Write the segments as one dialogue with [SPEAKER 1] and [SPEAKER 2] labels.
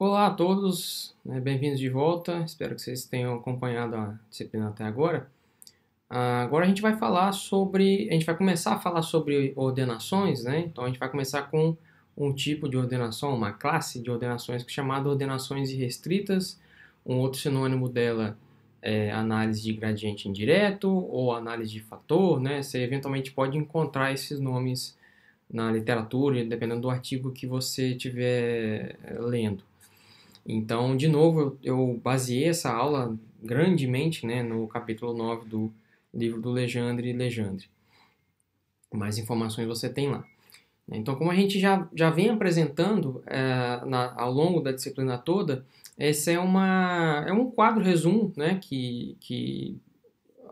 [SPEAKER 1] Olá a todos, né, bem-vindos de volta. Espero que vocês tenham acompanhado a disciplina até agora. Ah, agora a gente vai falar sobre, a gente vai começar a falar sobre ordenações, né? Então a gente vai começar com um tipo de ordenação, uma classe de ordenações é chamada ordenações irrestritas. Um outro sinônimo dela é análise de gradiente indireto ou análise de fator, né? Você eventualmente pode encontrar esses nomes na literatura, dependendo do artigo que você estiver lendo. Então, de novo, eu, baseei essa aula grandemente né, no capítulo 9 do livro do Legendre e Legendre. Mais informações você tem lá. Então, como a gente já, já vem apresentando é, na, ao longo da disciplina toda, esse é, uma, é um quadro resumo né, que, que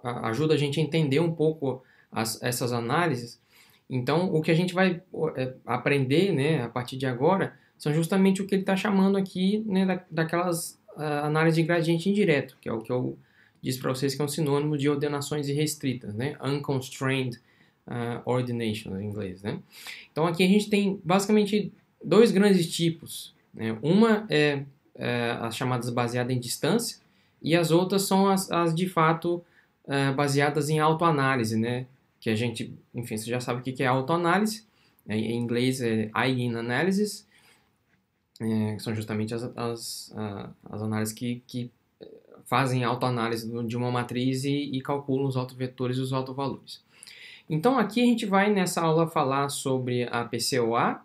[SPEAKER 1] ajuda a gente a entender um pouco as, essas análises. Então, o que a gente vai eh, aprender né, a partir de agora são justamente o que ele está chamando aqui né, da, daquelas uh, ah, análises de gradiente indireto, que é o que eu disse para vocês que é um sinônimo de ordenações irrestritas, né? unconstrained uh, ordination em inglês. Né? Então aqui a gente tem basicamente dois grandes tipos. Né? Uma é, é as chamadas baseadas em distância e as outras são as, as de fato uh, baseadas em autoanálise, né? que a gente, enfim, você já sabe o que é autoanálise, né, em inglês é eigenanalysis, é, que são justamente as, as, as análises que, que eh, fazem autoanálise de uma matriz e, e calculam os autovetores e os autovalores. Então aqui a gente vai nessa aula falar sobre a PCOA,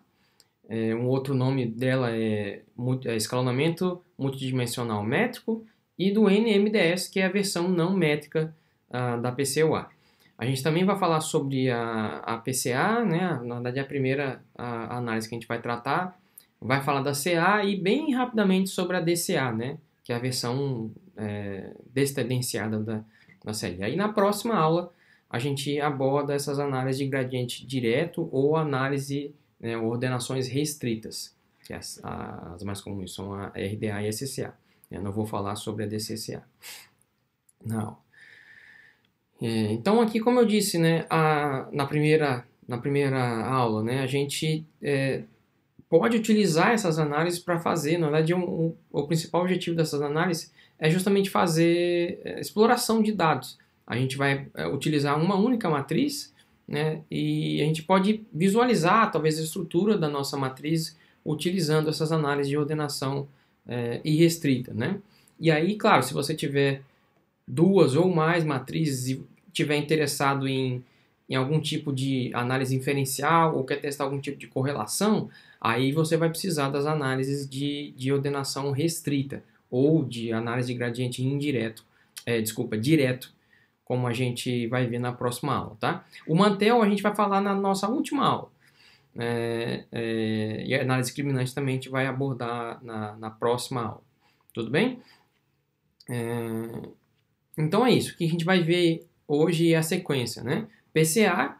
[SPEAKER 1] é, um outro nome dela é, é escalonamento multidimensional métrico, e do NMDS, que é a versão não métrica uh, da PCOA. A gente também vai falar sobre a, a PCA, né? na verdade é a primeira a, ah, a análise que a gente vai tratar, vai falar da CA e bem rapidamente sobre a DCA, né? Que é a versão é, descendenciada da, da série. Aí na próxima aula a gente aborda essas análises de gradiente direto ou análise, né, ordenações restritas, que as, as, mais comuns são a RDA e a SCA. Eu não vou falar sobre a DCCA. Não. É, então aqui, como eu disse, né, a, na primeira na primeira aula, né, a gente é, pode utilizar essas análises para fazer. Na verdade, um, um, o principal objetivo dessas análises é justamente fazer é, exploração de dados. A gente vai é, utilizar uma única matriz né, e a gente pode visualizar talvez a estrutura da nossa matriz utilizando essas análises de ordenação é, irrestrita. Né? E aí, claro, se você tiver duas ou mais matrizes e tiver interessado em em algum tipo de análise inferencial ou quer testar algum tipo de correlação, aí você vai precisar das análises de, de ordenação restrita ou de análise de gradiente indireto, é, desculpa, direto, como a gente vai ver na próxima aula, tá? O Mantel a gente vai falar na nossa última aula. É, é, e a análise discriminante também a gente vai abordar na, na próxima aula. Tudo bem? É, então é isso. O que a gente vai ver hoje é a sequência, né? PCA,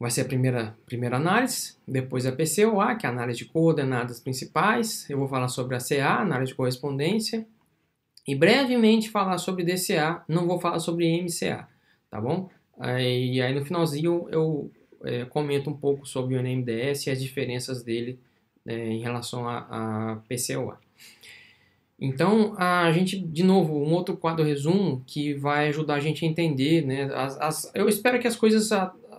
[SPEAKER 1] vai ser a primeira, primeira análise, depois a PCOA, que é a análise de coordenadas principais, eu vou falar sobre a CA, análise de correspondência, e brevemente falar sobre DCA, não vou falar sobre MCA, tá bom? E aí no finalzinho eu, é, comento um pouco sobre o NMDS e as diferenças dele é, em relação à PCOA. Então, a gente, de novo, um outro quadro resumo que vai ajudar a gente a entender, né? As, as, eu espero que as coisas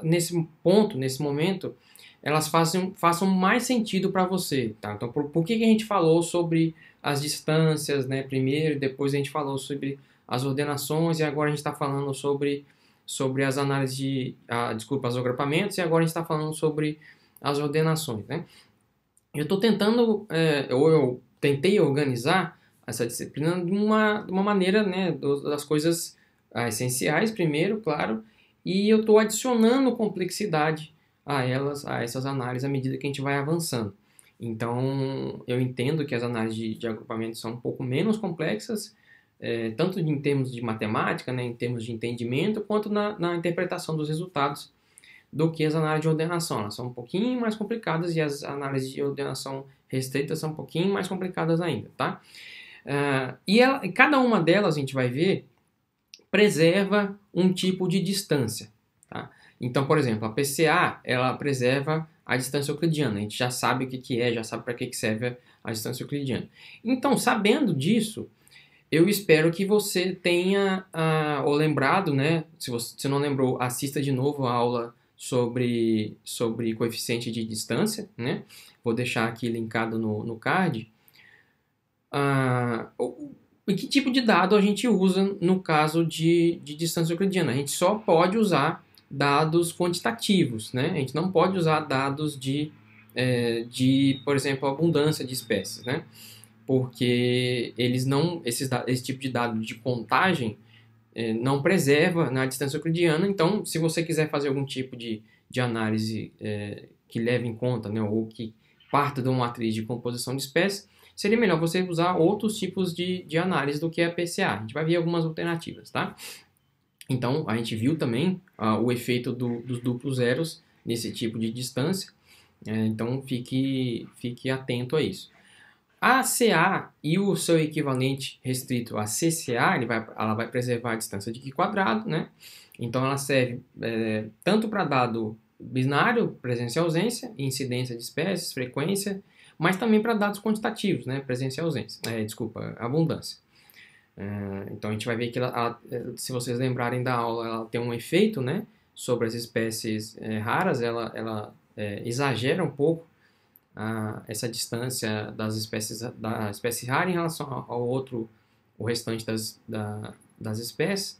[SPEAKER 1] nesse ponto, nesse momento, elas façam, façam mais sentido para você, tá? Então, por, por que, que a gente falou sobre as distâncias, né? Primeiro, depois a gente falou sobre as ordenações e agora a gente está falando sobre, sobre as análises de, ah, desculpa, os agrupamentos e agora a gente está falando sobre as ordenações, né? Eu estou tentando, é, ou eu tentei organizar essa disciplina de uma, de uma maneira, né, das coisas ah, essenciais primeiro, claro, e eu estou adicionando complexidade a elas, a essas análises, à medida que a gente vai avançando. Então, eu entendo que as análises de, de agrupamento são um pouco menos complexas, é, tanto em termos de matemática, né, em termos de entendimento, quanto na, na interpretação dos resultados, do que as análises de ordenação. Elas são um pouquinho mais complicadas e as análises de ordenação restritas são um pouquinho mais complicadas ainda, tá? Uh, e ela, cada uma delas, a gente vai ver, preserva um tipo de distância. Tá? Então, por exemplo, a PCA, ela preserva a distância euclidiana. A gente já sabe o que, que é, já sabe para que, que serve a distância euclidiana. Então, sabendo disso, eu espero que você tenha uh, ou lembrado, né? Se você não lembrou, assista de novo a aula sobre, sobre coeficiente de distância, né? Vou deixar aqui linkado no, no card ah, e que tipo de dado a gente usa no caso de, de distância euclidiana? A gente só pode usar dados quantitativos, né? A gente não pode usar dados de, é, de por exemplo, abundância de espécies, né? Porque eles não, esses, esse tipo de dado de contagem é, não preserva na distância euclidiana. Então, se você quiser fazer algum tipo de, de análise é, que leve em conta, né, ou que parta de uma matriz de composição de espécies, seria melhor você usar outros tipos de, de análise do que a PCA. A gente vai ver algumas alternativas, tá? Então, a gente viu também ah, o efeito do, dos duplos zeros nesse tipo de distância. É, então, fique, fique atento a isso. A CA e o seu equivalente restrito a CCA, ele vai, ela vai preservar a distância de quadrado, né? Então, ela serve é, tanto para dado binário, presença e ausência, incidência de espécies, frequência, mas também para dados quantitativos, né? presença e ausência, é, desculpa, abundância. É, então a gente vai ver que ela, ela, é, se vocês lembrarem da aula, ela tem um efeito né, sobre as espécies é, raras, ela, ela é, exagera um pouco a, essa distância das espécies, da espécie rara em relação ao outro, o restante das, da, das espécies.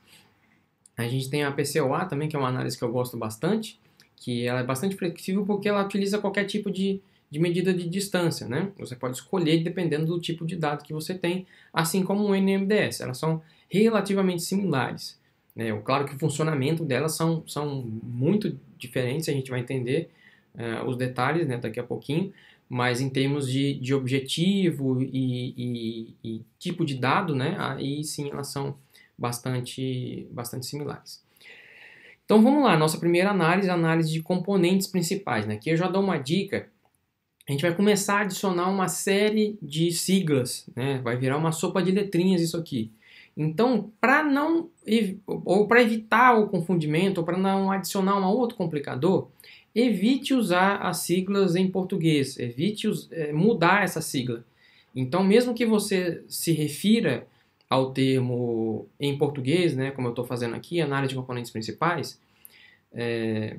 [SPEAKER 1] A gente tem a PCOA também, que é uma análise que eu gosto bastante, que ela é bastante flexível porque ela utiliza qualquer tipo de, de medida de distância, né? Você pode escolher dependendo do tipo de dado que você tem, assim como o NMDS. Elas são relativamente similares. Né? Claro que o funcionamento delas são, são muito diferentes, a gente vai entender uh, os detalhes né, daqui a pouquinho, mas em termos de, de objetivo e, e, e tipo de dado, né, aí sim elas são bastante, bastante similares. Então vamos lá, nossa primeira análise, análise de componentes principais. Né? Aqui eu já dou uma dica a gente vai começar a adicionar uma série de siglas, né? Vai virar uma sopa de letrinhas isso aqui. Então, para não ou para evitar o confundimento ou para não adicionar um outro complicador, evite usar as siglas em português, evite eh, mudar essa sigla. Então, mesmo que você se refira ao termo em português, né, como eu estou fazendo aqui, análise de componentes principais, é,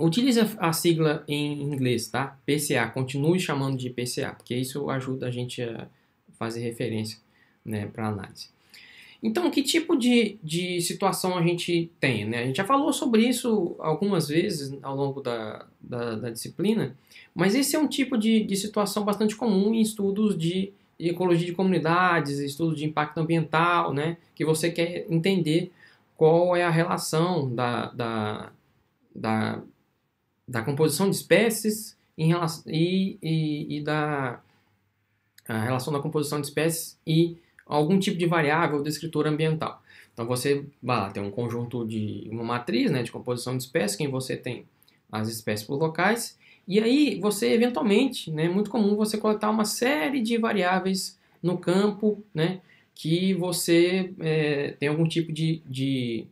[SPEAKER 1] Utilize a sigla em inglês, tá? PCA, continue chamando de PCA, porque isso ajuda a gente a fazer referência né, para análise. Então, que tipo de, de situação a gente tem? Né? A gente já falou sobre isso algumas vezes ao longo da, da, da disciplina, mas esse é um tipo de, de situação bastante comum em estudos de ecologia de comunidades, estudos de impacto ambiental, né? que você quer entender qual é a relação da, da, da da composição de espécies em relação, e, e, e da relação da composição de espécies e algum tipo de variável descritor ambiental. Então você vai lá, tem um conjunto de uma matriz né, de composição de espécies, que você tem as espécies por locais, e aí você eventualmente, né, é muito comum você coletar uma série de variáveis no campo né, que você é, tem algum tipo de, de,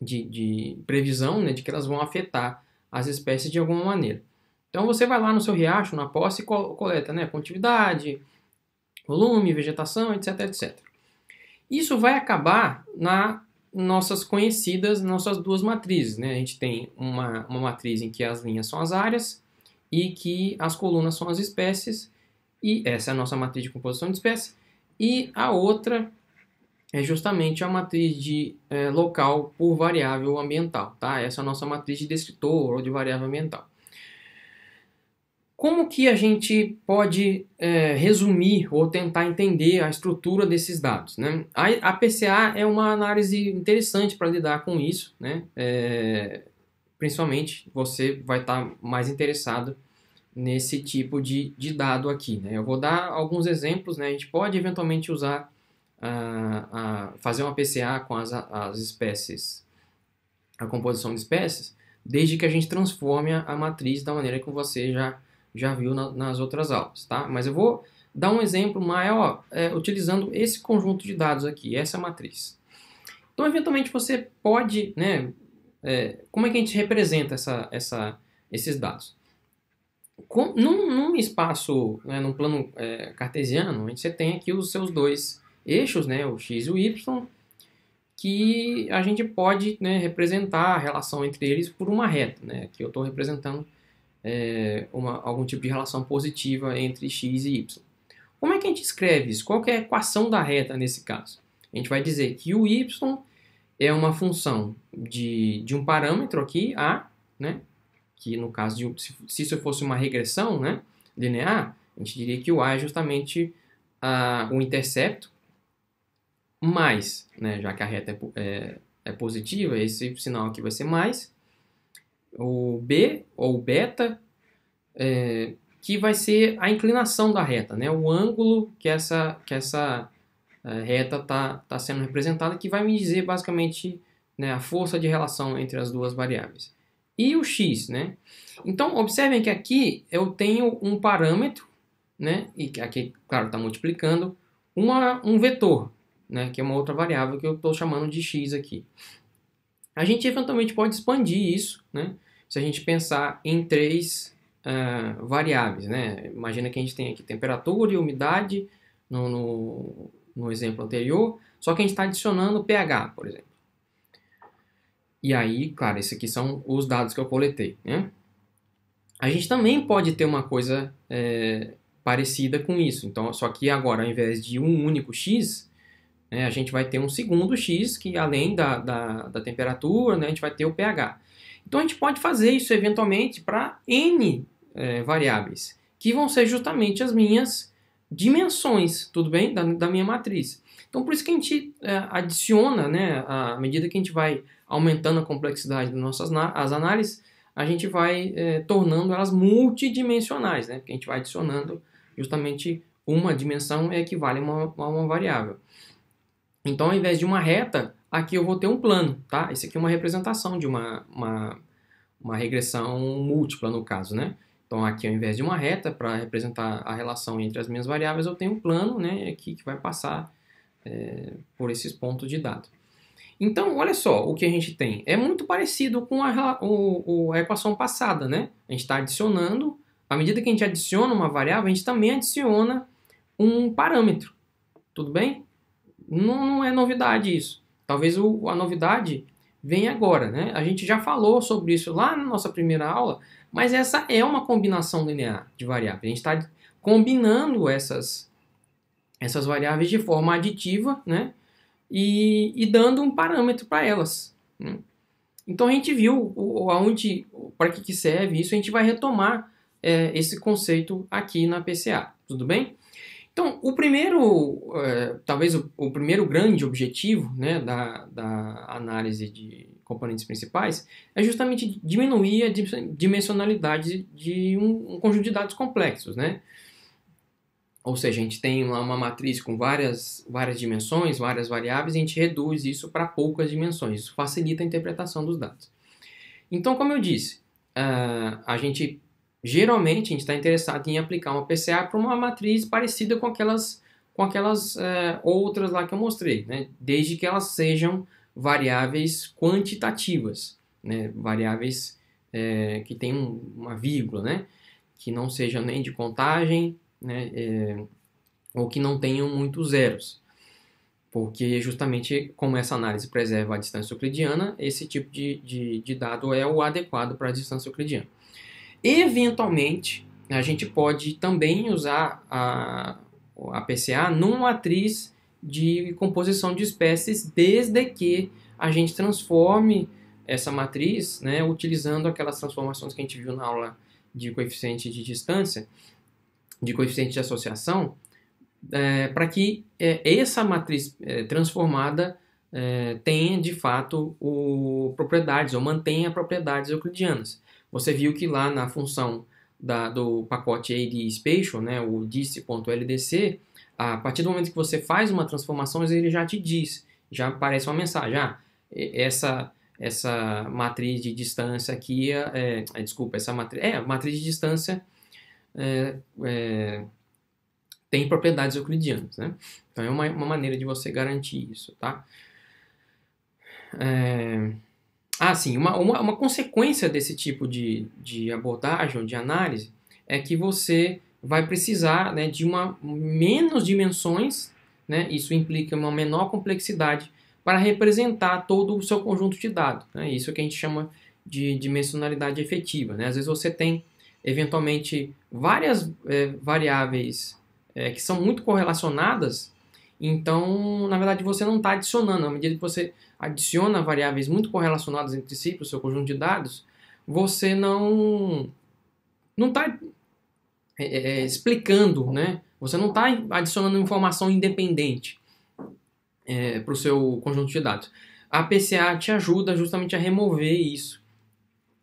[SPEAKER 1] de, de previsão né, de que elas vão afetar as espécies de alguma maneira. Então você vai lá no seu riacho, na posse, e coleta né, contividade, volume, vegetação, etc, etc. Isso vai acabar na nossas conhecidas, nossas duas matrizes. Né? A gente tem uma, uma matriz em que as linhas são as áreas e que as colunas são as espécies, e essa é a nossa matriz de composição de espécies, e a outra é justamente a matriz de é, local por variável ambiental, tá? Essa é a nossa matriz de descritor ou de variável ambiental. Como que a gente pode é, resumir ou tentar entender a estrutura desses dados? Né? A, a PCA é uma análise interessante para lidar com isso, né? É, principalmente você vai estar tá mais interessado nesse tipo de, de dado aqui. Né? Eu vou dar alguns exemplos, né? a gente pode eventualmente usar a, fazer uma PCA com as, as espécies, a composição de espécies, desde que a gente transforme a, a matriz da maneira que você já, já viu na, nas outras aulas, tá? Mas eu vou dar um exemplo maior é, utilizando esse conjunto de dados aqui, essa matriz. Então, eventualmente, você pode, né? É, como é que a gente representa essa, essa, esses dados? Com, num, num, espaço, né, num plano é, cartesiano, a gente tem aqui os seus dois eixos, né, o x e o y, que a gente pode né, representar a relação entre eles por uma reta. Né? Aqui eu estou representando é, uma, algum tipo de relação positiva entre x e y. Como é que a gente escreve isso? Qual é a equação da reta nesse caso? A gente vai dizer que o y é uma função de, de um parâmetro aqui, a, né? que no caso, de, se, se isso fosse uma regressão né? linear, a gente diria que o a é justamente o intercepto, mais, né? Já que a reta é, é, é positiva, esse sinal aqui vai ser mais. O B, ou beta, é, que vai ser a inclinação da reta, né? O ângulo que essa, que essa é, reta está tá sendo representada, que vai me dizer basicamente né, a força de relação entre as duas variáveis. E o x, né? Então, observem que aqui eu tenho um parâmetro, né? E aqui, claro, está multiplicando, uma, um vetor, né, que é uma outra variável que eu estou chamando de x aqui. A gente eventualmente pode expandir isso, né, se a gente pensar em três uh, variáveis. Né? Imagina que a gente tem aqui temperatura e umidade no, no, no exemplo anterior, só que a gente está adicionando pH, por exemplo. E aí, claro, esses aqui são os dados que eu coletei. Né? A gente também pode ter uma coisa é, parecida com isso. Então, só que agora, ao invés de um único x, né? A gente vai ter um segundo X, que além da, da, da temperatura, né, a gente vai ter o pH. Então a gente pode fazer isso eventualmente para N é, variáveis, que vão ser justamente as minhas dimensões, tudo bem? Da, da minha matriz. Então por isso que a gente é, adiciona, né, à medida que a gente vai aumentando a complexidade das nossas as análises, a gente vai é, tornando elas multidimensionais, né? Porque a gente vai adicionando justamente uma dimensão é equivale a uma, a uma variável. Então, ao invés de uma reta, aqui eu vou ter um plano, tá? Isso aqui é uma representação de uma, uma, uma regressão múltipla, no caso, né? Então, aqui ao invés de uma reta, para representar a relação entre as minhas variáveis, eu tenho um plano, né? Aqui que vai passar é, por esses pontos de dado. Então, olha só o que a gente tem. É muito parecido com a, o, a equação passada, né? A gente está adicionando, à medida que a gente adiciona uma variável, a gente também adiciona um parâmetro, tudo bem? não, não é novidade isso. Talvez o, a novidade venha agora, né? A gente já falou sobre isso lá na nossa primeira aula, mas essa é uma combinação linear de variáveis. A gente está combinando essas, essas variáveis de forma aditiva, né? E, e dando um parâmetro para elas. Né? Então a gente viu o, aonde, para que, que serve isso, a gente vai retomar é, esse conceito aqui na PCA. Tudo bem? Então, o primeiro, é, talvez o, o, primeiro grande objetivo né, da, da análise de componentes principais é justamente diminuir a dimensionalidade de um, um conjunto de dados complexos, né? Ou seja, a gente tem lá uma matriz com várias, várias dimensões, várias variáveis, e a gente reduz isso para poucas dimensões. Isso facilita a interpretação dos dados. Então, como eu disse, uh, a gente Geralmente a gente está interessado em aplicar uma PCA para uma matriz parecida com aquelas, com aquelas é, outras lá que eu mostrei, né? desde que elas sejam variáveis quantitativas, né? variáveis é, que tem uma vírgula, né? que não sejam nem de contagem né? É, ou que não tenham muitos zeros porque justamente como essa análise preserva a distância euclidiana, esse tipo de, de, de dado é o adequado para a distância euclidiana. Eventualmente, a gente pode também usar a, a PCA numa atriz de composição de espécies, desde que a gente transforme essa matriz, né, utilizando aquelas transformações que a gente viu na aula de coeficiente de distância, de coeficiente de associação, é, para que é, essa matriz é, transformada é, tenha de fato o, propriedades ou mantenha propriedades euclidianas. Você viu que lá na função da, do pacote AD Spatial, né, o disk.ldc, a partir do momento que você faz uma transformação, ele já te diz, já aparece uma mensagem, ah, essa, essa matriz de distância aqui, é, é, é desculpa, essa matriz, é, matriz de distância é, é, tem propriedades euclidianas, né? Então é uma, uma maneira de você garantir isso, tá? É... Ah, sim, uma, uma, uma consequência desse tipo de, de abordagem ou de análise é que você vai precisar né, de uma menos dimensões, né, isso implica uma menor complexidade para representar todo o seu conjunto de dados. Né, isso que a gente chama de dimensionalidade efetiva. Né? Às vezes você tem, eventualmente, várias é, variáveis é, que são muito correlacionadas, então, na verdade, você não está adicionando. À medida que você adiciona variáveis muito correlacionadas entre si para o seu conjunto de dados, você não não está é, é, é, explicando, né? Você não está adicionando informação independente é, para o seu conjunto de dados. A PCA te ajuda justamente a remover isso.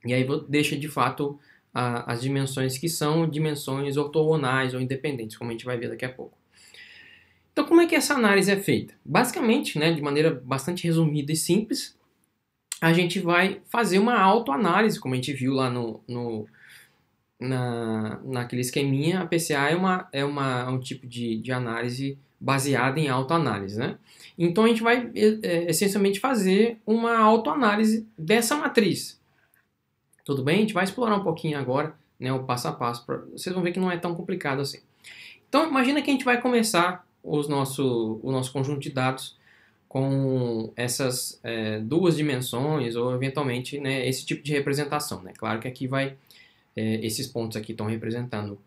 [SPEAKER 1] E aí deixa de fato a, as dimensões que são dimensões ortogonais ou independentes, como a gente vai ver daqui a pouco. Então, como é que essa análise é feita? Basicamente, né, de maneira bastante resumida e simples, a gente vai fazer uma autoanálise, como a gente viu lá no, no na, naquele esqueminha. A PCA é, uma, é uma, é um tipo de, de análise baseada em autoanálise, né? Então, a gente vai é, é, essencialmente fazer uma autoanálise dessa matriz. Tudo bem? A gente vai explorar um pouquinho agora né, o passo a passo. Pra, vocês vão ver que não é tão complicado assim. Então, imagina que a gente vai começar os nosso, o nosso conjunto de dados com essas é, duas dimensões ou eventualmente né, esse tipo de representação. Né? Claro que aqui vai, é, esses pontos aqui estão representando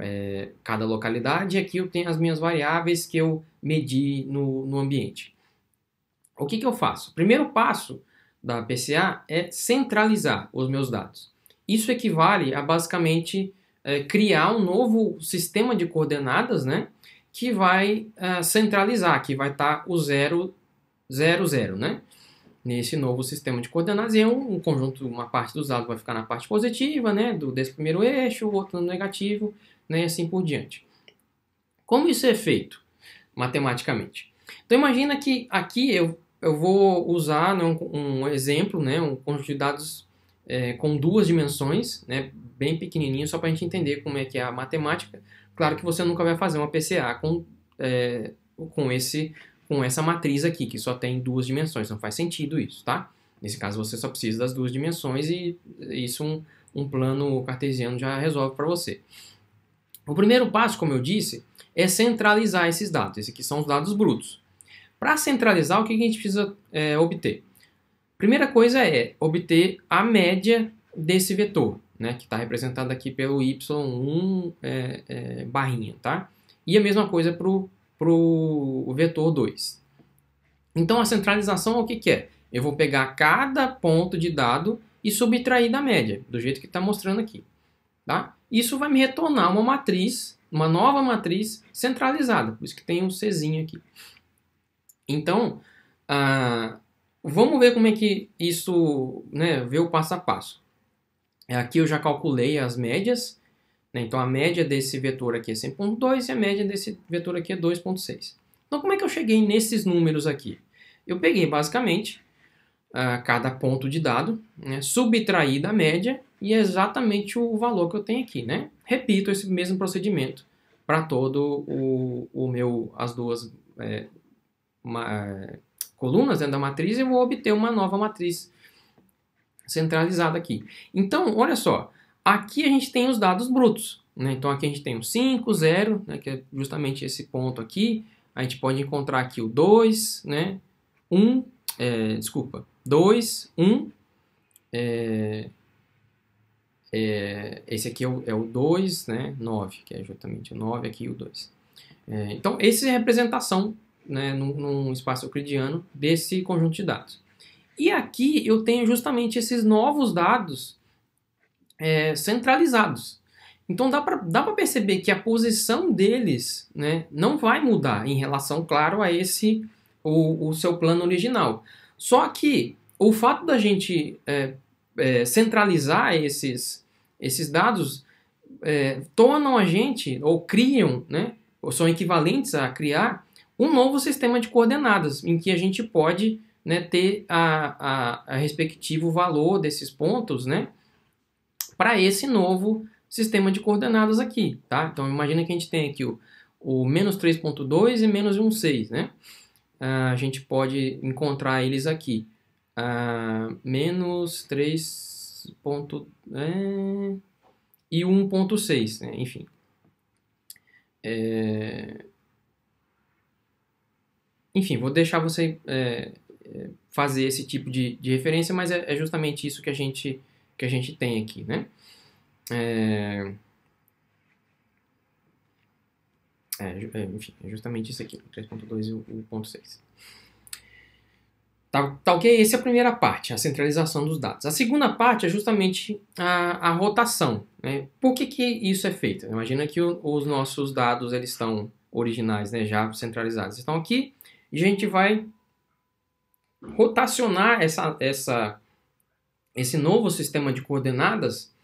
[SPEAKER 1] é, cada localidade e aqui eu tenho as minhas variáveis que eu medi no, no ambiente. O que, que eu faço? O primeiro passo da PCA é centralizar os meus dados. Isso equivale a basicamente é, criar um novo sistema de coordenadas, né? que vai uh, centralizar, que vai estar tá o 0, 0, 0, né? Nesse novo sistema de coordenadas, e é um, um, conjunto, uma parte dos dados vai ficar na parte positiva, né? Do, desse primeiro eixo, o outro no negativo, né? E assim por diante. Como isso é feito matematicamente? Então, imagina que aqui eu, eu vou usar né, um, um, exemplo, né? Um conjunto de dados é, com duas dimensões, né? Bem pequenininho, só para a gente entender como é que é a matemática Claro que você nunca vai fazer uma PCA com, é, com, esse, com essa matriz aqui, que só tem duas dimensões, não faz sentido isso, tá? Nesse caso você só precisa das duas dimensões e isso um, um plano cartesiano já resolve para você. O primeiro passo, como eu disse, é centralizar esses dados. Esses aqui são os dados brutos. Para centralizar, o que a gente precisa é, obter? Primeira coisa é obter a média desse vetor né, que está representado aqui pelo y1 é, é, barrinha, tá? E a mesma coisa para o vetor 2. Então, a centralização, o que, que é? Eu vou pegar cada ponto de dado e subtrair da média, do jeito que está mostrando aqui. Tá? Isso vai me retornar uma matriz, uma nova matriz centralizada, por isso que tem um Czinho aqui. Então, ah, vamos ver como é que isso, né, ver o passo a passo. É, aqui eu já calculei as médias, né? então a média desse vetor aqui é 100.2 e a média desse vetor aqui é 2.6. Então como é que eu cheguei nesses números aqui? Eu peguei basicamente uh, cada ponto de dado, né? subtraí da média e é exatamente o valor que eu tenho aqui. Né? Repito esse mesmo procedimento para todo o, o meu, as duas é, uma, é, colunas né, da matriz e vou obter uma nova matriz centralizada aqui. Então, olha só, aqui a gente tem os dados brutos. Né? Então, aqui a gente tem o 5, 0, né? que é justamente esse ponto aqui. A gente pode encontrar aqui o 2, né? 1, um, é, desculpa, 2, 1. Um, é, é, esse aqui é o, é o 2, né? 9, que é justamente o 9 aqui e o 2. É, então, essa é a representação né, num, num espaço euclidiano desse conjunto de dados. E aqui eu tenho justamente esses novos dados é, centralizados. Então dá para perceber que a posição deles né, não vai mudar em relação, claro, a esse o, o seu plano original. Só que o fato da gente é, é, centralizar esses, esses dados é, tornam a gente, ou criam, né, ou são equivalentes a criar, um novo sistema de coordenadas, em que a gente pode né, ter a, a, a respectivo valor desses pontos, né, para esse novo sistema de coordenadas aqui, tá? Então imagina que a gente tem aqui o, menos 3.2 e menos 1,6, né? Ah, a gente pode encontrar eles aqui. Ah, menos 3. Ponto, é, e 1.6, né? enfim. É, enfim, vou deixar você é, fazer esse tipo de, de referência, mas é, é, justamente isso que a gente, que a gente tem aqui, né? É, é, é enfim, é justamente isso aqui, 3.2 e o, o ponto 6. Tá, tá ok? Essa é a primeira parte, a centralização dos dados. A segunda parte é justamente a, a rotação. Né? Por que, que isso é feito? Imagina que o, os nossos dados eles estão originais, né, já centralizados, estão aqui, e a gente vai rotacionar essa, essa, esse novo sistema de coordenadas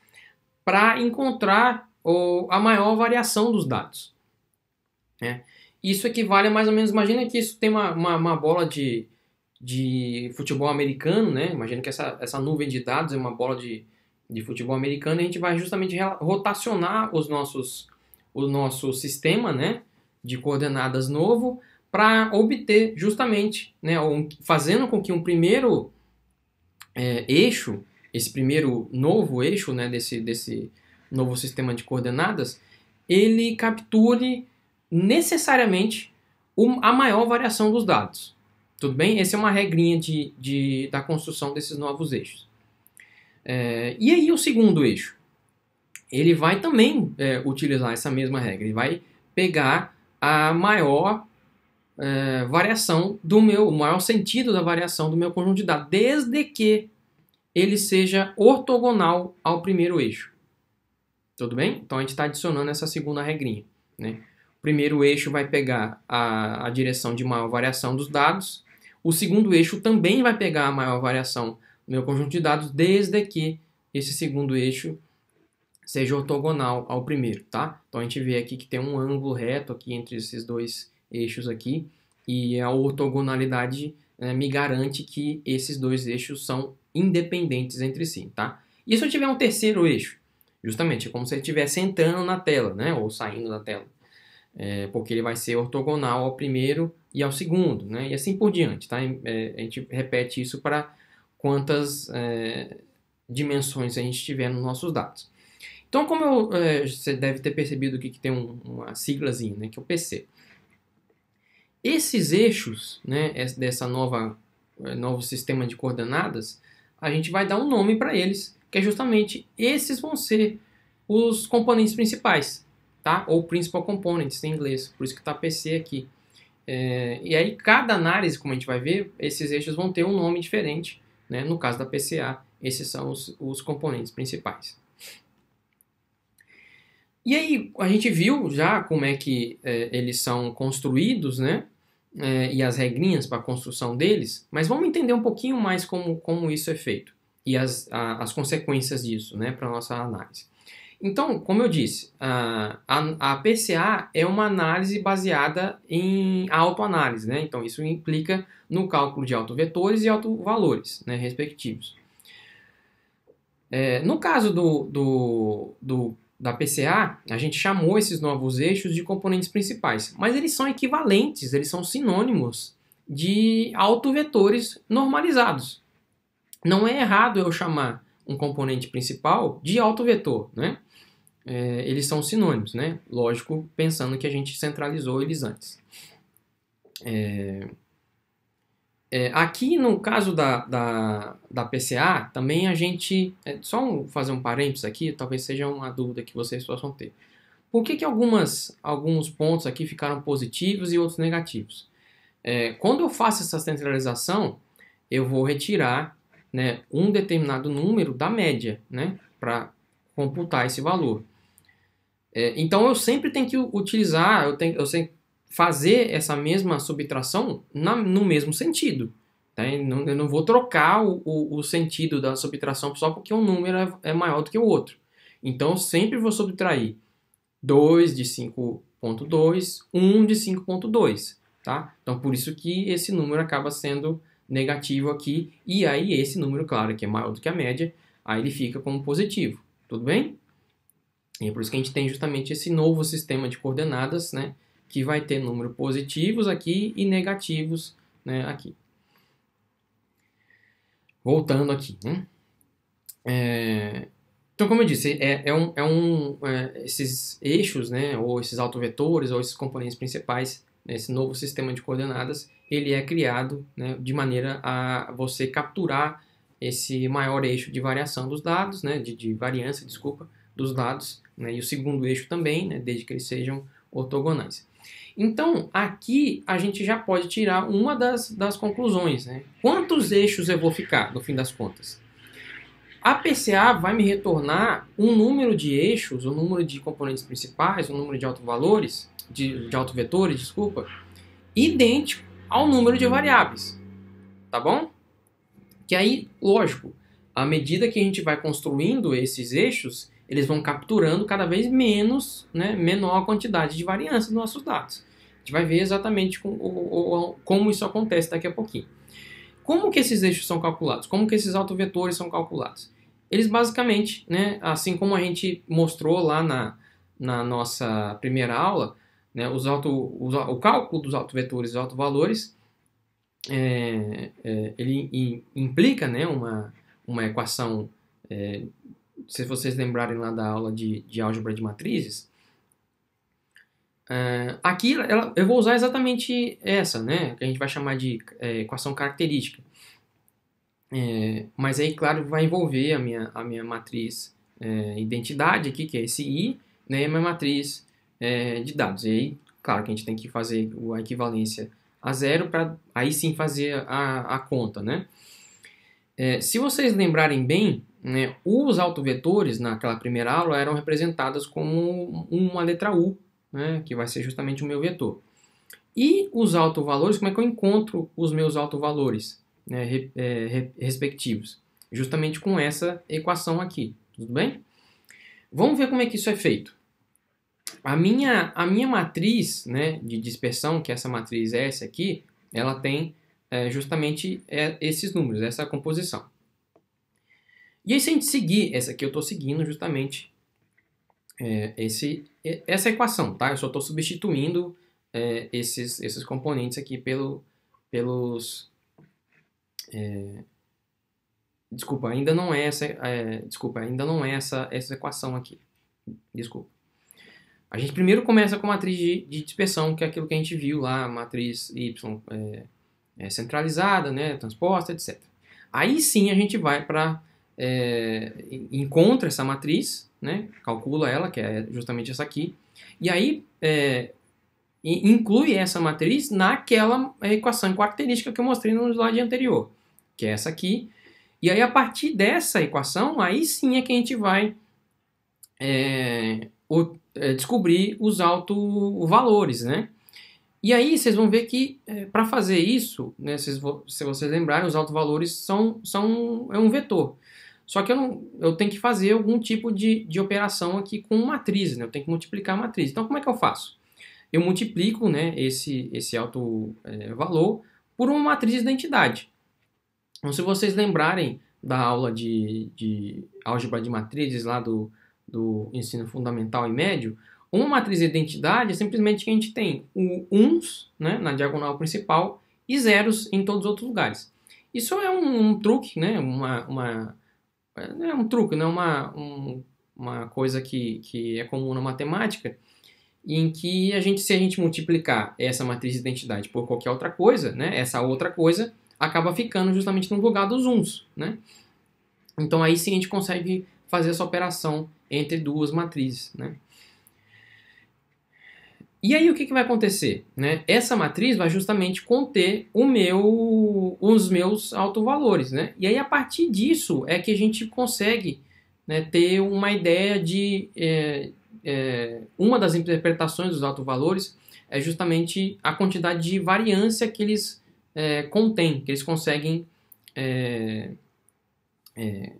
[SPEAKER 1] para encontrar o, a maior variação dos dados. Né? Isso equivale a mais ou menos, imagina que isso tem uma, uma, uma bola de, de futebol americano, né? imagina que essa, essa nuvem de dados é uma bola de, de futebol americano e a gente vai justamente rotacionar os nossos, o nosso sistema né? de coordenadas novo para obter justamente, né, fazendo com que um primeiro é, eixo, esse primeiro novo eixo né, desse, desse novo sistema de coordenadas, ele capture necessariamente a maior variação dos dados. Tudo bem? Essa é uma regrinha de, de da construção desses novos eixos. É, e aí o segundo eixo? Ele vai também é, utilizar essa mesma regra. Ele vai pegar a maior é, variação do meu, o maior sentido da variação do meu conjunto de dados, desde que ele seja ortogonal ao primeiro eixo. Tudo bem? Então a gente está adicionando essa segunda regrinha. Né? O primeiro eixo vai pegar a, a direção de maior variação dos dados, o segundo eixo também vai pegar a maior variação do meu conjunto de dados, desde que esse segundo eixo seja ortogonal ao primeiro, tá? Então a gente vê aqui que tem um ângulo reto aqui entre esses dois eixos aqui, e a ortogonalidade né, me garante que esses dois eixos são independentes entre si, tá? E se eu tiver um terceiro eixo? Justamente, é como se ele estivesse entrando na tela, né? Ou saindo da tela. É, porque ele vai ser ortogonal ao primeiro e ao segundo, né? E assim por diante, tá? É, a gente repete isso para quantas é, dimensões a gente tiver nos nossos dados. Então, como eu, é, você deve ter percebido que tem um, uma siglazinha, né? Que é o PC. Esses eixos, né, dessa nova eh, novo sistema de coordenadas, a gente vai dar um nome para eles, que é justamente esses vão ser os componentes principais, tá? Ou principal components em inglês, por isso que está PC aqui. É, e aí cada análise, como a gente vai ver, esses eixos vão ter um nome diferente, né? No caso da PCA, esses são os, os componentes principais. E aí a gente viu já como é que é, eles são construídos, né? é, e as regrinhas para a construção deles, mas vamos entender um pouquinho mais como, como isso é feito e as, a, as consequências disso né, para a nossa análise. Então, como eu disse, a, a, PCA é uma análise baseada em autoanálise, né? então isso implica no cálculo de autovetores e autovalores né, respectivos. É, no caso do, do, do da PCA, a gente chamou esses novos eixos de componentes principais, mas eles são equivalentes, eles são sinônimos de autovetores normalizados. Não é errado eu chamar um componente principal de autovetor, né? É, eles são sinônimos, né? Lógico, pensando que a gente centralizou eles antes. É, é, aqui no caso da, da, da, PCA, também a gente. É, só um, fazer um parênteses aqui, talvez seja uma dúvida que vocês possam ter. Por que, que algumas, alguns pontos aqui ficaram positivos e outros negativos? É, quando eu faço essa centralização, eu vou retirar né, um determinado número da média né, para computar esse valor. É, então eu sempre tenho que utilizar, eu, tenho, eu sempre fazer essa mesma subtração na, no mesmo sentido. Tá? Eu, não, vou trocar o, o, o, sentido da subtração só porque um número é, é maior do que o outro. Então, sempre vou subtrair 2 de 5.2, 1 de 5.2. Tá? Então, por isso que esse número acaba sendo negativo aqui. E aí, esse número, claro, que é maior do que a média, aí ele fica como positivo. Tudo bem? E é por isso que a gente tem justamente esse novo sistema de coordenadas, né? que vai ter número positivos aqui e negativos né, aqui. Voltando aqui. Né? É, então, como eu disse, é, é um, é um é, esses eixos, né, ou esses autovetores, ou esses componentes principais, né, esse novo sistema de coordenadas, ele é criado né, de maneira a você capturar esse maior eixo de variação dos dados, né, de, de variância, desculpa, dos dados, né, e o segundo eixo também, né, desde que eles sejam ortogonais. Então, aqui a gente já pode tirar uma das, das conclusões. Né? Quantos eixos eu vou ficar, no fim das contas? A PCA vai me retornar um número de eixos, um número de componentes principais, um número de valores, de, de autovetores, desculpa, idêntico ao número de variáveis. Tá bom? Que aí, lógico, à medida que a gente vai construindo esses eixos, eles vão capturando cada vez menos, né, menor a quantidade de variância dos nossos dados. A gente vai ver exatamente com, o, o, como isso acontece daqui a pouquinho. Como que esses eixos são calculados? Como que esses autovetores são calculados? Eles basicamente, né, assim como a gente mostrou lá na, na nossa primeira aula, né, os auto, os, o cálculo dos autovetores e autovalores, é, é, ele implica né, uma, uma equação. É, se vocês lembrarem lá da aula de, de álgebra de matrizes, é, aqui ela, eu vou usar exatamente essa, né? Que a gente vai chamar de é, equação característica. É, mas aí, claro, vai envolver a minha, a minha matriz é, identidade aqui, que é esse I, né? E a minha matriz é, de dados. E aí, claro que a gente tem que fazer a equivalência a zero para aí sim fazer a, a conta, né? É, se vocês lembrarem bem, né, os autovetores naquela primeira aula eram representados como uma letra U, né, que vai ser justamente o meu vetor. E os autovalores, como é que eu encontro os meus autovalores né, re, é, respectivos? Justamente com essa equação aqui, tudo bem? Vamos ver como é que isso é feito. A minha, a minha matriz né, de dispersão, que é essa matriz S aqui, ela tem é, justamente é, esses números, essa composição. E aí, se a gente seguir, essa aqui eu estou seguindo justamente é, esse, essa equação, tá? Eu só estou substituindo é, esses, esses componentes aqui pelo, pelos... É, desculpa, ainda não é essa... É, desculpa, ainda não é essa, essa equação aqui. Desculpa. A gente primeiro começa com a matriz de, de dispersão, que é aquilo que a gente viu lá, matriz Y é, centralizada, né, transposta, etc. Aí sim a gente vai para é, encontra essa matriz, né, calcula ela, que é justamente essa aqui, e aí é, inclui essa matriz naquela equação característica que eu mostrei no slide anterior, que é essa aqui. E aí a partir dessa equação, aí sim é que a gente vai é, o, é, descobrir os autovalores, né? E aí vocês vão ver que é, para fazer isso, né, vocês, se vocês lembrarem, os altos valores são, são é um vetor. Só que eu, não, eu tenho que fazer algum tipo de, de operação aqui com matriz, né? eu tenho que multiplicar a matriz. Então como é que eu faço? Eu multiplico né, esse, esse alto é, valor por uma matriz de identidade. Então se vocês lembrarem da aula de, de álgebra de matrizes lá do, do ensino fundamental e médio, uma matriz de identidade é simplesmente que a gente tem o uns né, na diagonal principal e zeros em todos os outros lugares. Isso é um, um truque, né, uma, uma, é, é um truque, né, uma, um, uma coisa que, que é comum na matemática, em que a gente, se a gente multiplicar essa matriz de identidade por qualquer outra coisa, né, essa outra coisa acaba ficando justamente no lugar dos uns. Né? Então aí sim a gente consegue fazer essa operação entre duas matrizes. Né? E aí o que, que vai acontecer? Né? Essa matriz vai justamente conter o meu, os meus autovalores. Né? E aí a partir disso é que a gente consegue né, ter uma ideia de... É, é, uma das interpretações dos autovalores é justamente a quantidade de variância que eles é, contêm, que eles conseguem é, é,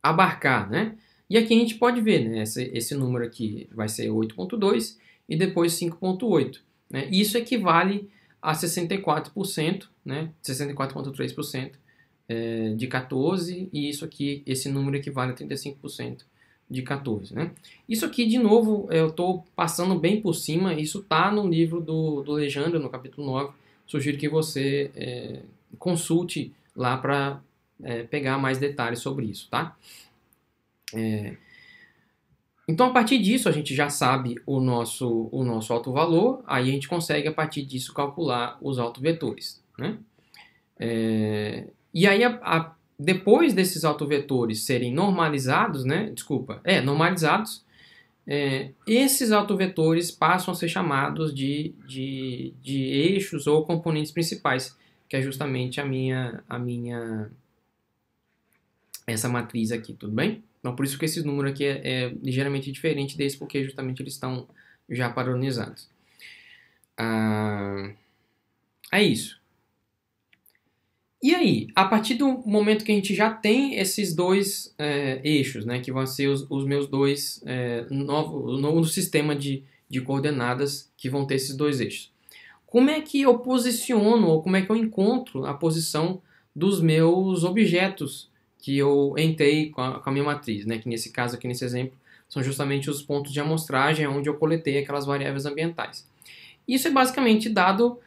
[SPEAKER 1] abarcar. Né? E aqui a gente pode ver, né, esse, esse número aqui vai ser 8.2, e depois 5,8%. Né? Isso equivale a 64%, né? 64,3% é, de 14, e isso aqui, esse número equivale a 35% de 14. Né? Isso aqui, de novo, eu estou passando bem por cima, isso está no livro do, do Legenda, no capítulo 9. Sugiro que você é, consulte lá para é, pegar mais detalhes sobre isso, tá? É, então, a partir disso, a gente já sabe o nosso, o nosso valor aí a gente consegue, a partir disso, calcular os autovetores. Né? É, e aí, a, a, depois desses autovetores serem normalizados, né? desculpa, é, normalizados, é, esses autovetores passam a ser chamados de, de, de eixos ou componentes principais, que é justamente a minha, a minha essa matriz aqui, tudo bem? Então, por isso que esse número aqui é, é ligeiramente diferente desse, porque justamente eles estão já padronizados. Ah, é isso. E aí, a partir do momento que a gente já tem esses dois é, eixos, né, que vão ser os, os meus dois, é, novo, novo sistema de, de coordenadas que vão ter esses dois eixos. Como é que eu posiciono ou como é que eu encontro a posição dos meus objetos que eu entrei com a, com a minha matriz, né? que nesse caso aqui, nesse exemplo, são justamente os pontos de amostragem onde eu coletei aquelas variáveis ambientais. Isso é basicamente dado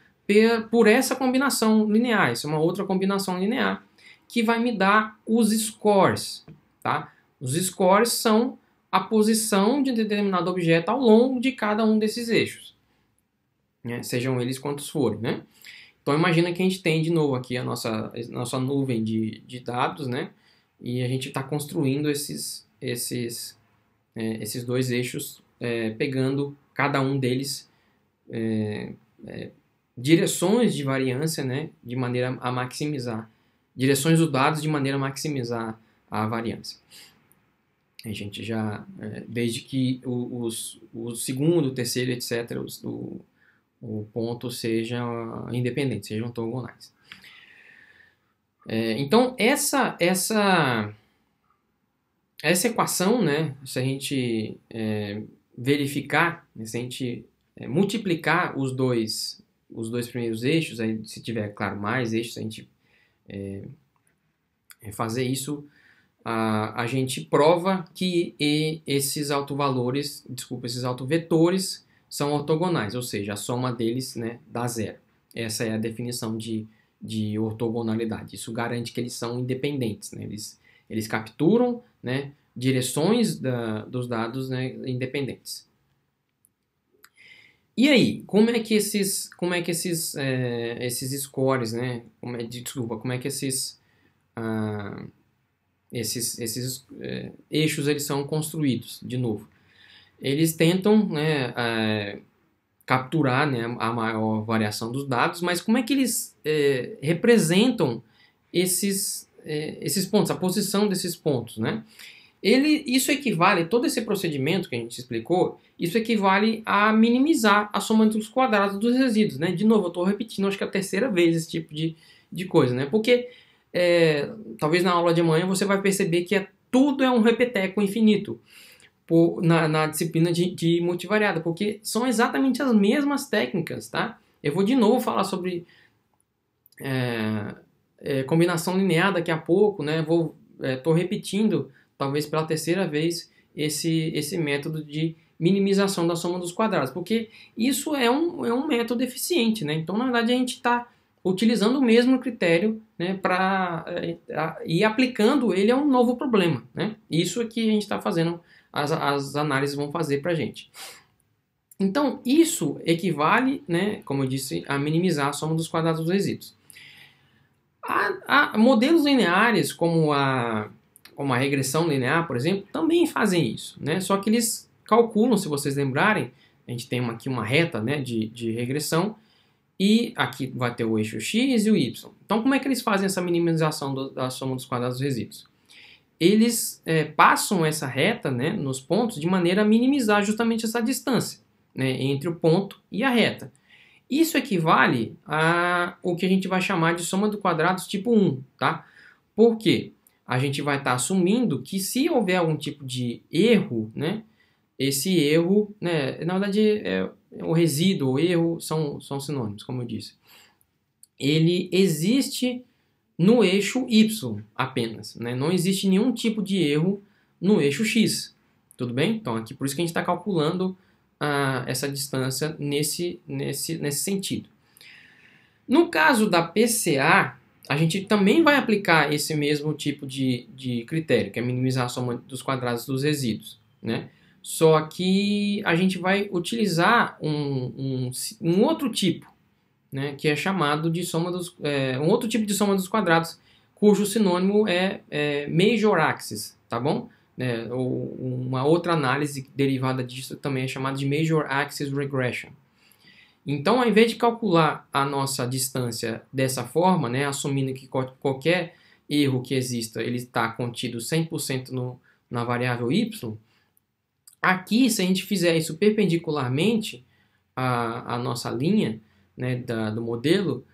[SPEAKER 1] por essa combinação linear, isso é uma outra combinação linear, que vai me dar os scores. Tá? Os scores são a posição de determinado objeto ao longo de cada um desses eixos, né? sejam eles quantos forem. Né? Então imagina que a gente tem de novo aqui a nossa, a nossa nuvem de, de dados, né? e a gente está construindo esses, esses, é, esses dois eixos, é, pegando cada um deles é, é, direções de variância, né, de maneira a maximizar, direções dos dados de maneira a maximizar a variância. A gente já, é, desde que o, os, o segundo, o terceiro, etc., os, o, o ponto seja independente, sejam ortogonais. É, então, essa, essa, essa equação, né, se a gente é, verificar, né, se a gente é, multiplicar os dois, os dois primeiros eixos, aí, se tiver, claro, mais eixos, a gente é, é fazer isso, a, a gente prova que e, esses autovalores, desculpa, esses autovetores são ortogonais, ou seja, a soma deles né, dá zero. Essa é a definição de de ortogonalidade. Isso garante que eles são independentes, né? eles, eles capturam né, direções da, dos dados né, independentes. E aí, como é que esses, como é que esses, é, esses scores, né? Como é, desculpa, como é que esses, ah, esses, esses é, eixos eles são construídos? De novo, eles tentam né, ah, capturar né, a maior variação dos dados, mas como é que eles é, representam esses, é, esses pontos, a posição desses pontos, né? Ele, isso equivale, todo esse procedimento que a gente explicou, isso equivale a minimizar a soma os quadrados dos resíduos, né? De novo, eu estou repetindo, acho que é a terceira vez esse tipo de, de coisa, né? Porque é, talvez na aula de amanhã você vai perceber que é, tudo é um repeteco infinito por, na, na, disciplina de, de multivariada, porque são exatamente as mesmas técnicas, tá? Eu vou de novo falar sobre é, é, combinação linear daqui a pouco, né? Vou estou é, repetindo, talvez pela terceira vez, esse esse método de minimização da soma dos quadrados, porque isso é um, é um método eficiente, né? Então, na verdade, a gente está utilizando o mesmo critério né, para é, e aplicando ele a um novo problema, né? Isso é que a gente está fazendo as, as análises vão fazer para a gente. Então, isso equivale, né, como eu disse, a minimizar a soma dos quadrados dos resíduos. Há, há modelos lineares, como a, a regressão linear, por exemplo, também fazem isso. Né? Só que eles calculam, se vocês lembrarem, a gente tem aqui uma reta né, de, de regressão, e aqui vai ter o eixo x e o y. Então, como é que eles fazem essa minimização do, da soma dos quadrados dos resíduos? eles é, passam essa reta né, nos pontos de maneira a minimizar justamente essa distância né, entre o ponto e a reta. Isso equivale a o que a gente vai chamar de soma de quadrados tipo 1, tá? Por quê? A gente vai estar tá assumindo que se houver algum tipo de erro, né, esse erro, né, na verdade, é, é o resíduo, o erro são, são sinônimos, como eu disse. Ele existe no eixo Y apenas. Né? Não existe nenhum tipo de erro no eixo X. Tudo bem? Então, aqui por isso que a gente está calculando ah, essa distância nesse, nesse, nesse sentido. No caso da PCA, a gente também vai aplicar esse mesmo tipo de, de critério, que é minimizar a soma dos quadrados dos resíduos. Né? Só que a gente vai utilizar um, um, um outro tipo né, que é chamado de soma dos... É, um outro tipo de soma dos quadrados, cujo sinônimo é, é major axis, tá bom? É, ou uma outra análise derivada disso também é chamada de major axis regression. Então, ao invés de calcular a nossa distância dessa forma, né, assumindo que qualquer erro que exista ele está contido 100% no, na variável y, aqui, se a gente fizer isso perpendicularmente à, à nossa linha, né, da, do modelo,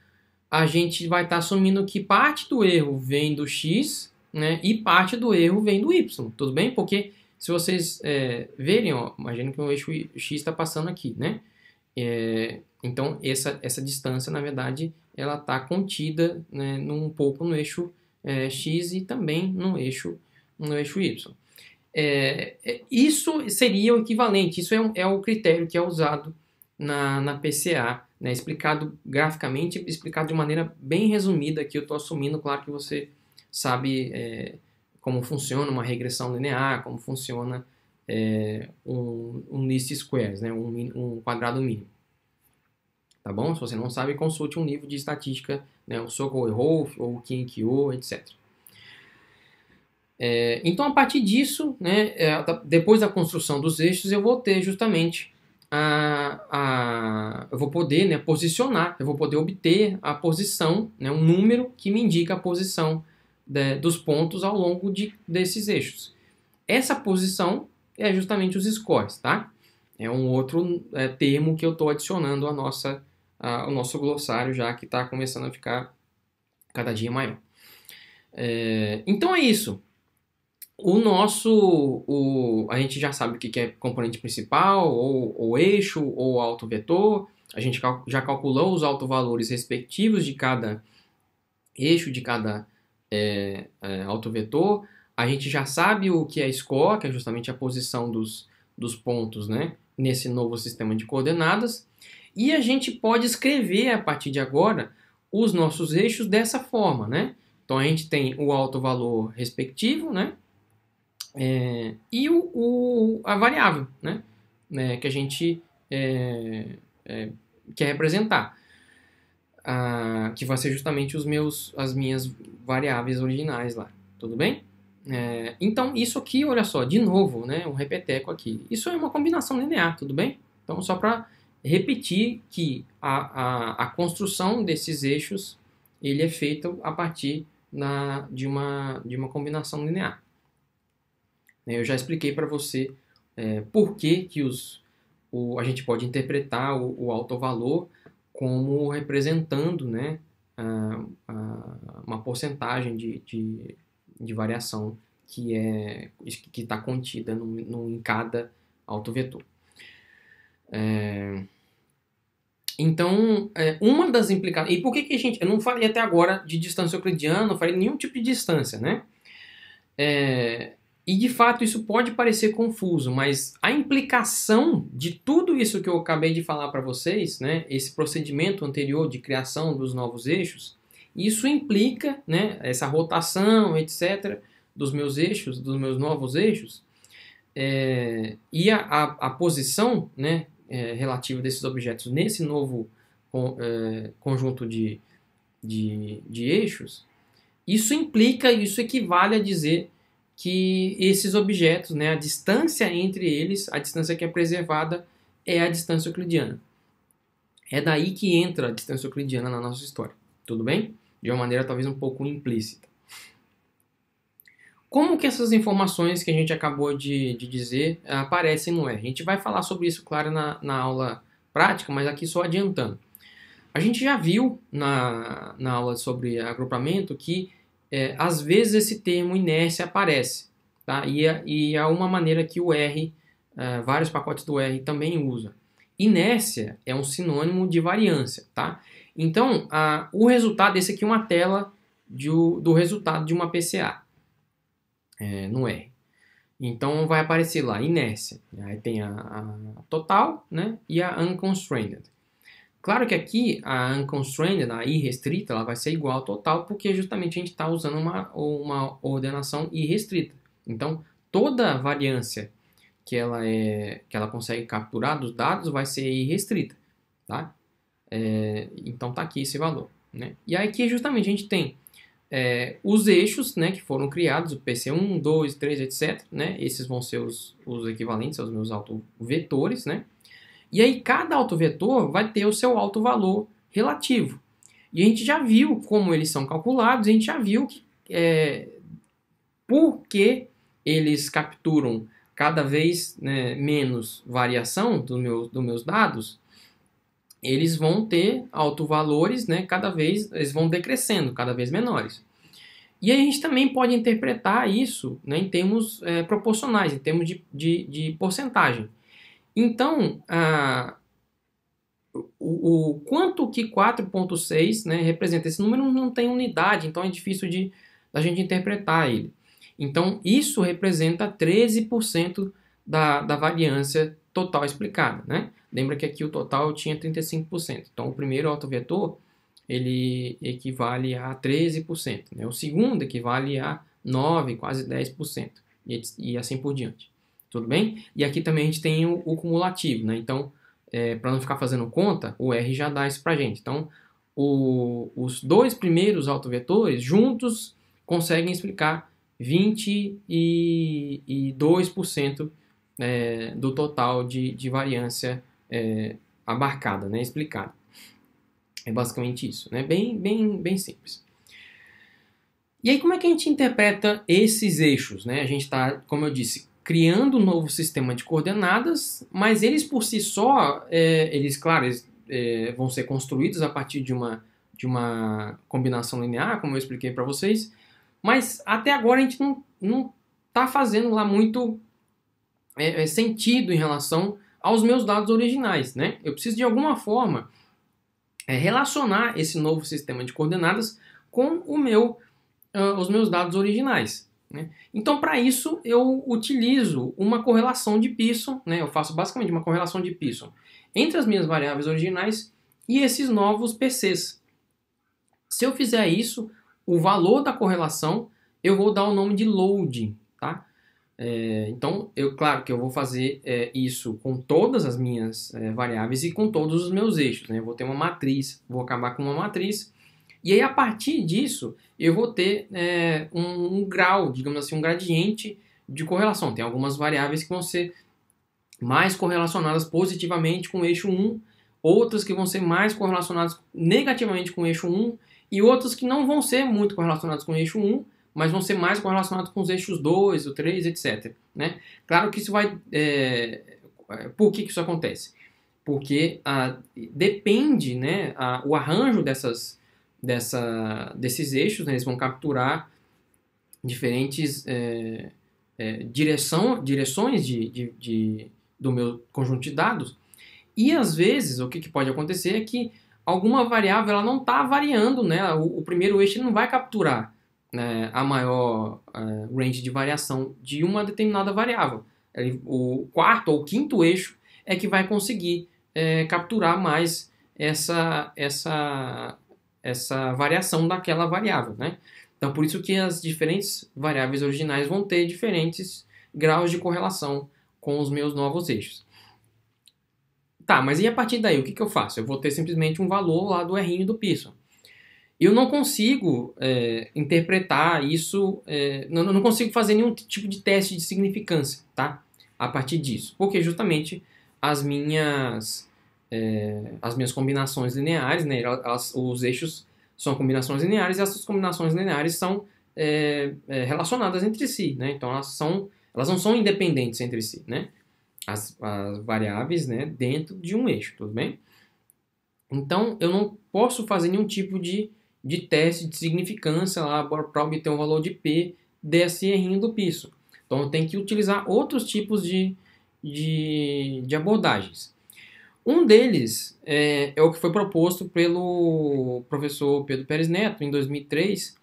[SPEAKER 1] a gente vai estar tá assumindo que parte do erro vem do X né, e parte do erro vem do Y, tudo bem? Porque se vocês é, verem, imagina que o eixo X está passando aqui, né? É, então, essa, essa distância, na verdade, ela está contida né, num pouco no eixo é, X e também no eixo, no eixo Y. É, é, isso seria o equivalente, isso é, um, é o critério que é usado na, na PCA né, explicado graficamente, explicado de maneira bem resumida aqui. Eu estou assumindo, claro, que você sabe é, como funciona uma regressão linear, como funciona é, um, um least squares, né, um, um, quadrado mínimo. Tá bom? Se você não sabe, consulte um livro de estatística, né, o Sokol e Rolf, ou o Kyo, etc. É, então, a partir disso, né, é, depois da construção dos eixos, eu vou ter justamente a, a, eu vou poder né, posicionar, eu vou poder obter a posição, né, um número que me indica a posição de, né, dos pontos ao longo de, desses eixos. Essa posição é justamente os scores, tá? É um outro é, termo que eu estou adicionando à nossa, ao nosso glossário, já que está começando a ficar cada dia maior. É, então é isso. O nosso, o, a gente já sabe o que é componente principal, ou, ou eixo, ou autovetor. A gente cal, já calculou os autovalores respectivos de cada eixo, de cada é, é, autovetor. A gente já sabe o que é score, que é justamente a posição dos, dos pontos né, nesse novo sistema de coordenadas. E a gente pode escrever a partir de agora os nossos eixos dessa forma, né? Então a gente tem o alto valor respectivo, né? É, e o, o, a variável né, né que a gente é, é, quer representar, que vai ser justamente os meus, as minhas variáveis originais lá, tudo bem? É, então, isso aqui, olha só, de novo, né, um repeteco aqui. Isso é uma combinação linear, tudo bem? Então, só para repetir que a, a, a, construção desses eixos ele é feita a partir na, de, uma, de uma combinação linear. Né? Eu já expliquei para você é, por que, que os, o, a gente pode interpretar o, o alto valor como representando né, a, a, uma porcentagem de, de, de, variação que é que está contida no, no, em cada autovetor. É, então, é, uma das implicações. E por que, que a gente. Eu não falei até agora de distância euclidiana, não falei nenhum tipo de distância, né? É, e de fato isso pode parecer confuso, mas a implicação de tudo isso que eu acabei de falar para vocês, né, esse procedimento anterior de criação dos novos eixos, isso implica, né, essa rotação, etc, dos meus eixos, dos meus novos eixos, é, e a, a, a, posição, né, é, relativa desses objetos nesse novo é, conjunto de, de, de eixos, isso implica, isso equivale a dizer que esses objetos, né, a distância entre eles, a distância que é preservada, é a distância euclidiana. É daí que entra a distância euclidiana na nossa história. Tudo bem? De uma maneira talvez um pouco implícita. Como que essas informações que a gente acabou de, de dizer aparecem no R? A gente vai falar sobre isso, claro, na, na aula prática, mas aqui só adiantando. A gente já viu na, na aula sobre agrupamento que é, às vezes esse termo inércia aparece, tá? E, há é, e é uma maneira que o R, é, vários pacotes do R também usa. Inércia é um sinônimo de variância, tá? Então, a, o resultado, esse aqui é uma tela de, do resultado de uma PCA é, no R. Então, vai aparecer lá, inércia. Aí tem a, a total né, e a unconstrained. Claro que aqui a unconstrained, a irrestrita, ela vai ser igual ao total, porque justamente a gente está usando uma, uma ordenação irrestrita. Então, toda variância que ela, é, que ela consegue capturar dos dados vai ser irrestrita. Tá? É, então, está aqui esse valor. Né? E aqui justamente a gente tem é, os eixos né, que foram criados, o PC1, 2, 3, etc. Né? Esses vão ser os, os equivalentes aos meus autovetores. Né? E aí cada autovetor vai ter o seu alto valor relativo. E a gente já viu como eles são calculados, a gente já viu que, é, por que eles capturam cada vez né, menos variação dos meu, dos meus dados, eles vão ter alto valores, né, cada vez eles vão decrescendo, cada vez menores. E a gente também pode interpretar isso né, em termos é, proporcionais, em termos de, de, de porcentagem. Então, o, o quanto que 4.6 né, representa? Esse número não tem unidade, então é difícil de da gente interpretar ele. Então, isso representa 13% da, da variância total explicada. Né? Lembra que aqui o total tinha 35%. Então, o primeiro autovetor ele equivale a 13%. Né? O segundo equivale a 9%, quase 10%. E, e assim por diante tudo bem? E aqui também a gente tem o, o cumulativo, né? Então, é, para não ficar fazendo conta, o R já dá isso para a gente. Então, o, os dois primeiros autovetores juntos conseguem explicar 22% é, do total de, de variância é, abarcada, né, explicada. É basicamente isso, né? bem, bem, bem simples. E aí, como é que a gente interpreta esses eixos? Né? A gente está, como eu disse, criando um novo sistema de coordenadas, mas eles por si só, é, eles, claro, eles, é, vão ser construídos a partir de uma, de uma combinação linear, como eu expliquei para vocês, mas até agora a gente não está fazendo lá muito é, é, sentido em relação aos meus dados originais, né? Eu preciso de alguma forma é, relacionar esse novo sistema de coordenadas com o meu, uh, os meus dados originais. Né? Então, para isso, eu utilizo uma correlação de Pearson, né? eu faço basicamente uma correlação de Pearson entre as minhas variáveis originais e esses novos PCs. Se eu fizer isso, o valor da correlação eu vou dar o nome de load. Tá? É, então, eu claro que eu vou fazer é, isso com todas as minhas é, variáveis e com todos os meus eixos. Né? Eu vou ter uma matriz, vou acabar com uma matriz e aí, a partir disso, eu vou ter é, um, um, grau, digamos assim, um gradiente de correlação. Tem algumas variáveis que vão ser mais correlacionadas positivamente com o eixo 1, outras que vão ser mais correlacionadas negativamente com o eixo 1, e outras que não vão ser muito correlacionadas com o eixo 1, mas vão ser mais correlacionadas com os eixos 2, ou 3, etc. Né? Claro que isso vai. É, é... por que, que isso acontece? Porque ah, depende, né, a... o arranjo dessas, dessa, desses eixos, né? eles vão capturar diferentes é, é, direção, direções de, de, de, do meu conjunto de dados. E às vezes o que, que pode acontecer é que alguma variável ela não está variando, né? O, o, primeiro eixo não vai capturar né, a maior uh, range de variação de uma determinada variável. o quarto ou quinto eixo é que vai conseguir é, capturar mais essa, essa essa variação daquela variável, né? Então, por isso que as diferentes variáveis originais vão ter diferentes graus de correlação com os meus novos eixos. Tá, mas e a partir daí, o que, que eu faço? Eu vou ter simplesmente um valor lá do R do Pearson. Eu não consigo é, interpretar isso, é, não, não consigo fazer nenhum tipo de teste de significância, tá? A partir disso, porque justamente as minhas é, as minhas combinações lineares, né, os eixos são combinações lineares e essas combinações lineares são é, é, relacionadas entre si, né, então elas, são, elas não são independentes entre si, né, as, as variáveis né, dentro de um eixo, tudo bem? Então eu não posso fazer nenhum tipo de, de teste de significância lá para obter um valor de P desse errinho do piso. Então eu tenho que utilizar outros tipos de, de, de abordagens. Um deles é, é, o que foi proposto pelo professor Pedro Pérez Neto em 2003,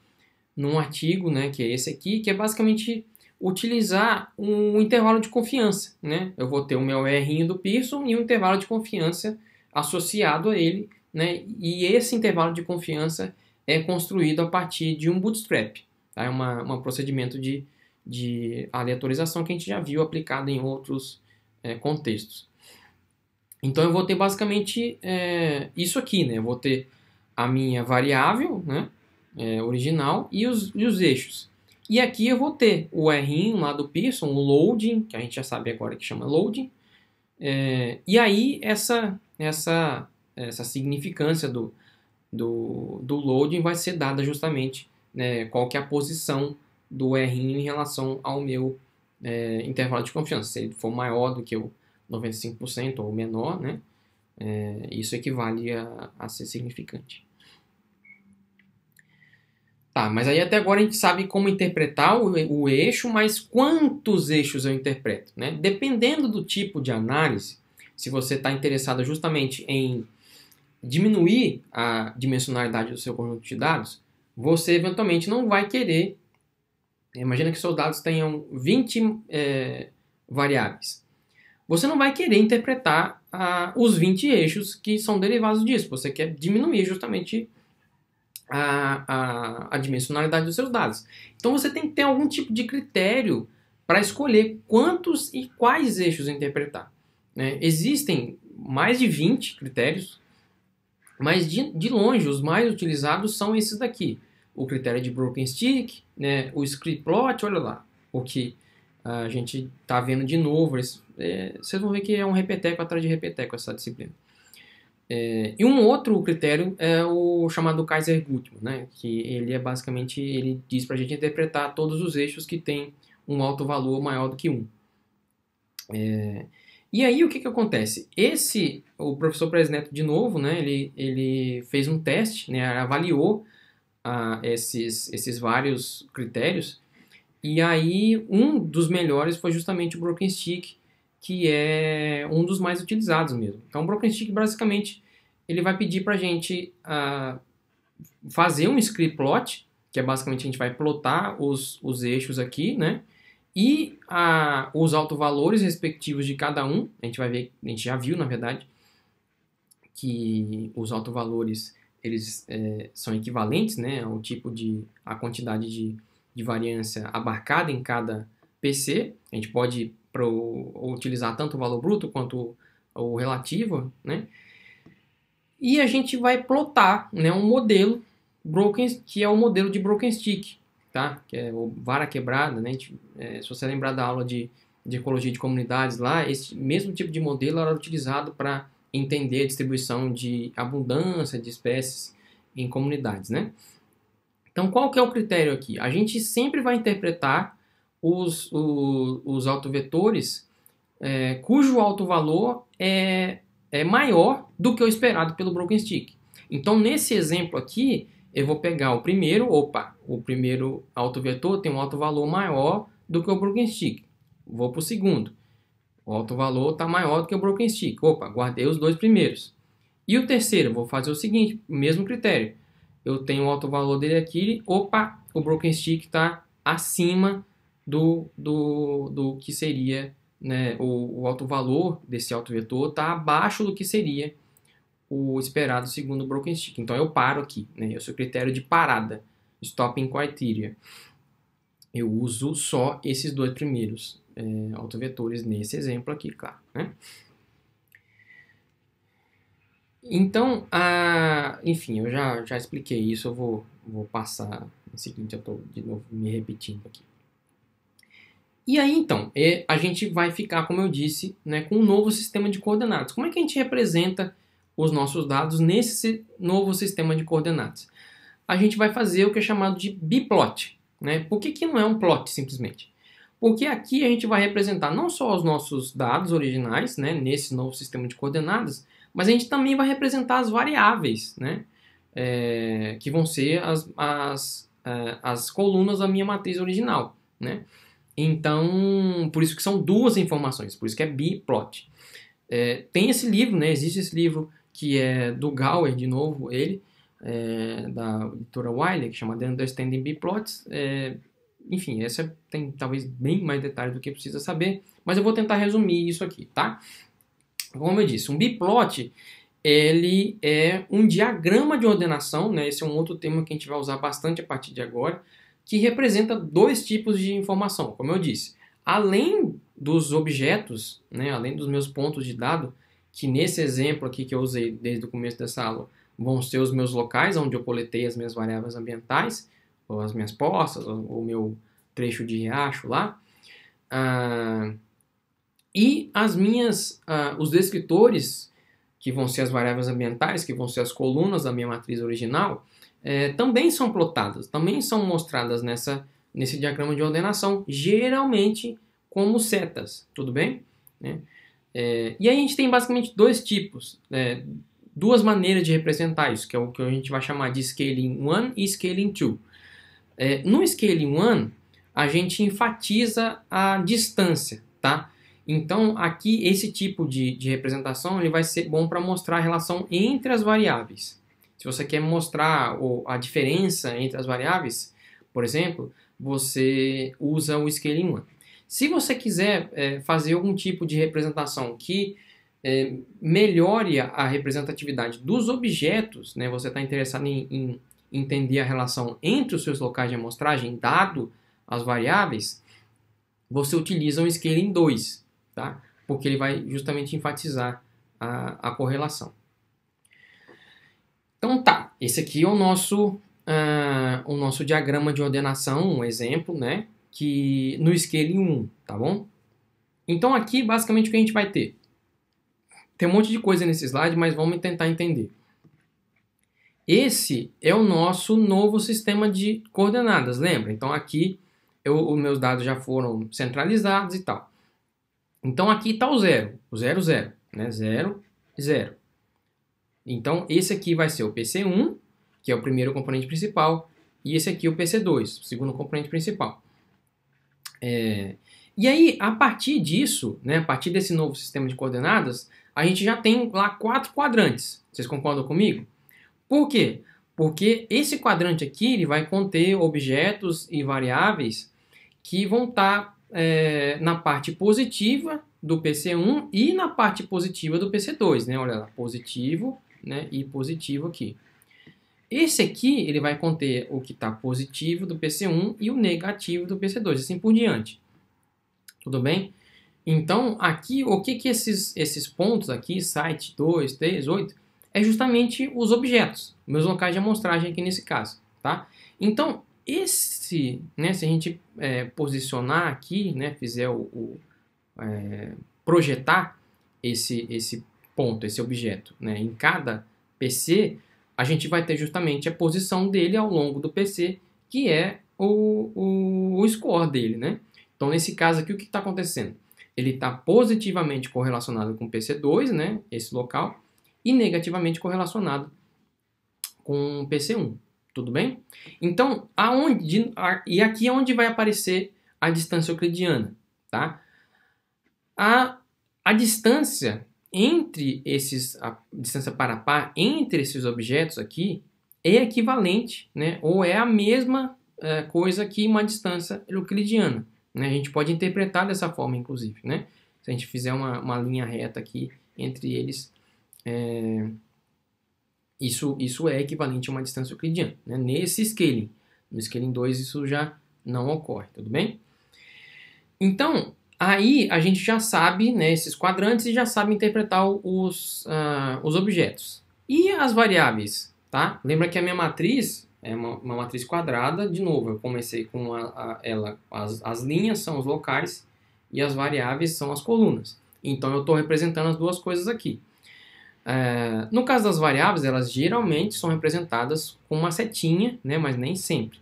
[SPEAKER 1] num artigo, né, que é esse aqui, que é basicamente utilizar um intervalo de confiança. Né? Eu vou ter o meu R do Pearson e um intervalo de confiança associado a ele, né? e esse intervalo de confiança é construído a partir de um bootstrap. Tá? É um procedimento de, de aleatorização que a gente já viu aplicado em outros é, contextos. Então eu vou ter basicamente é, isso aqui, né? Eu vou ter a minha variável, né? É, original e os, e os eixos. E aqui eu vou ter o R lá do Pearson, o loading, que a gente já sabe agora que chama loading. É, e aí essa, essa, essa significância do, do, do loading vai ser dada justamente né, qual que é a posição do R em relação ao meu é, intervalo de confiança. Se ele for maior do que o 95% ou menor, né? É, isso equivale a, a ser significante. Tá, mas aí até agora a gente sabe como interpretar o, o, eixo, mas quantos eixos eu interpreto? Né? Dependendo do tipo de análise, se você está interessado justamente em diminuir a dimensionalidade do seu conjunto de dados, você eventualmente não vai querer. Imagina que seus dados tenham 20 é, variáveis você não vai querer interpretar ah, os 20 eixos que são derivados disso. Você quer diminuir justamente a, a, a dimensionalidade dos seus dados. Então você tem que ter algum tipo de critério para escolher quantos e quais eixos interpretar. Né? Existem mais de 20 critérios, mas de, de longe os mais utilizados são esses daqui. O critério de Broken Stick, né? o Script Plot, olha lá, o que a gente está vendo de novo. é, vocês vão ver que é um repeteco atrás de repeteco essa disciplina. É, e um outro critério é o chamado Kaiser Gutmann, né, que ele é basicamente, ele diz para a gente interpretar todos os eixos que têm um alto valor maior do que Um. É, e aí o que, que acontece? Esse, o professor Presneto de novo, né, ele, ele fez um teste, né, avaliou ah, esses, esses vários critérios e aí, um dos melhores foi justamente o Broken Stick, que é um dos mais utilizados mesmo. Então, o Broken Stick, basicamente, ele vai pedir para a gente uh, fazer um script plot, que é basicamente a gente vai plotar os, os eixos aqui, né? E a, ah, os autovalores respectivos de cada um, a gente vai ver, a gente já viu, na verdade, que os autovalores eles é, são equivalentes, né, ao tipo de, a quantidade de de variância abarcada em cada PC. A gente pode pro, utilizar tanto o valor bruto quanto o relativo, né? E a gente vai plotar né, um modelo broken, que é o modelo de broken stick, tá? Que é o vara quebrada, né? Gente, é, se você lembrar da aula de, de ecologia de comunidades lá, esse mesmo tipo de modelo era utilizado para entender a distribuição de abundância de espécies em comunidades, né? Então, qual que é o critério aqui? A gente sempre vai interpretar os, os autovetores é, cujo alto valor é, é maior do que o esperado pelo broken stick. Então, nesse exemplo aqui, eu vou pegar o primeiro, opa, o primeiro autovetor tem um alto valor maior do que o broken stick. Vou para o segundo. O alto valor está maior do que o broken stick. Opa, guardei os dois primeiros. E o terceiro, vou fazer o seguinte, mesmo critério eu tenho o alto valor dele aqui, opa, o broken stick está acima do, do, do que seria né, o, o alto valor desse alto vetor, está abaixo do que seria o esperado segundo o broken stick. Então eu paro aqui, né, esse é o critério de parada, stopping criteria. Eu uso só esses dois primeiros é, autovetores nesse exemplo aqui, claro. Né? Então, a, enfim, eu já, já expliquei isso, eu vou, vou passar no seguinte, eu estou de novo me repetindo aqui. E aí, então, é, a gente vai ficar, como eu disse, né, com um novo sistema de coordenadas. Como é que a gente representa os nossos dados nesse novo sistema de coordenadas? A gente vai fazer o que é chamado de biplot. Né? Por que, que não é um plot, simplesmente? Porque aqui a gente vai representar não só os nossos dados originais, né, nesse novo sistema de coordenadas, mas a gente também vai representar as variáveis, né? É, que vão ser as, as, é, as colunas da minha matriz original, né? Então, por isso que são duas informações, por isso que é biplot. É, tem esse livro, né? Existe esse livro que é do Gower, de novo, ele, é, da editora Wiley, que chama The Understanding B-Plots. É, enfim, essa tem talvez bem mais detalhes do que precisa saber, mas eu vou tentar resumir isso aqui, tá? Como eu disse, um biplot ele é um diagrama de ordenação, né? esse é um outro termo que a gente vai usar bastante a partir de agora, que representa dois tipos de informação, como eu disse. Além dos objetos, né? além dos meus pontos de dado, que nesse exemplo aqui que eu usei desde o começo dessa aula, vão ser os meus locais onde eu coletei as minhas variáveis ambientais, ou as minhas poças, ou o meu trecho de riacho lá. Ah, e as minhas, uh, os descritores, que vão ser as variáveis ambientais, que vão ser as colunas da minha matriz original, eh, também são plotadas, também são mostradas nessa, nesse diagrama de ordenação, geralmente como setas, tudo bem? Né? Eh, e aí a gente tem basicamente dois tipos, né? duas maneiras de representar isso, que é o que a gente vai chamar de Scaling 1 e Scaling 2. Eh, no Scaling 1, a gente enfatiza a distância, tá? Então, aqui esse tipo de, de representação ele vai ser bom para mostrar a relação entre as variáveis. Se você quer mostrar a diferença entre as variáveis, por exemplo, você usa o scaling one. Se você quiser é, fazer algum tipo de representação que é, melhore a representatividade dos objetos, né, você está interessado em, em entender a relação entre os seus locais de amostragem, dado as variáveis, você utiliza um scaling 2 tá? porque ele vai justamente enfatizar a, a correlação. Então tá, esse aqui é o nosso, uh, o nosso diagrama de ordenação, um exemplo, né? Que no scale 1, tá bom? Então aqui basicamente o que a gente vai ter? Tem um monte de coisa nesse slide, mas vamos tentar entender. Esse é o nosso novo sistema de coordenadas, lembra? Então aqui os meus dados já foram centralizados e tal. Então aqui está o zero, o zero, zero, né? Zero, zero. Então esse aqui vai ser o PC1, que é o primeiro componente principal, e esse aqui o PC2, o segundo componente principal. É... E aí, a partir disso, né, a partir desse novo sistema de coordenadas, a gente já tem lá quatro quadrantes. Vocês concordam comigo? Por quê? Porque esse quadrante aqui ele vai conter objetos e variáveis que vão estar tá é, na parte positiva do PC1 e na parte positiva do PC2, né? Olha lá, positivo né? e positivo aqui. Esse aqui ele vai conter o que está positivo do PC1 e o negativo do PC2, assim por diante. Tudo bem? Então, aqui, o que, que esses, esses pontos aqui, site 2, 3, 8, é justamente os objetos, meus locais de amostragem aqui nesse caso, tá? Então, esse, né, se a gente é, posicionar aqui, né, fizer o, o é, projetar esse, esse ponto, esse objeto, né, em cada PC, a gente vai ter justamente a posição dele ao longo do PC, que é o, o, o score dele, né? Então, nesse caso aqui, o que está acontecendo? Ele está positivamente correlacionado com o PC2, né, esse local, e negativamente correlacionado com o PC1. Tudo bem? Então, aonde e aqui é onde vai aparecer a distância euclidiana, tá? A, a distância entre esses a distância para par entre esses objetos aqui é equivalente, né? Ou é a mesma é, coisa que uma distância euclidiana. Né? A gente pode interpretar dessa forma, inclusive, né? Se a gente fizer uma, uma linha reta aqui entre eles, é, isso, isso é equivalente a uma distância euclidiana. Né? Nesse scaling. No scaling 2 isso já não ocorre, tudo bem? Então, aí a gente já sabe né, esses quadrantes e já sabe interpretar os, uh, os objetos. E as variáveis, tá? Lembra que a minha matriz é uma, uma matriz quadrada, de novo, eu comecei com a, a, ela, as, as linhas são os locais e as variáveis são as colunas. Então eu estou representando as duas coisas aqui. É, no caso das variáveis, elas geralmente são representadas com uma setinha, né, mas nem sempre.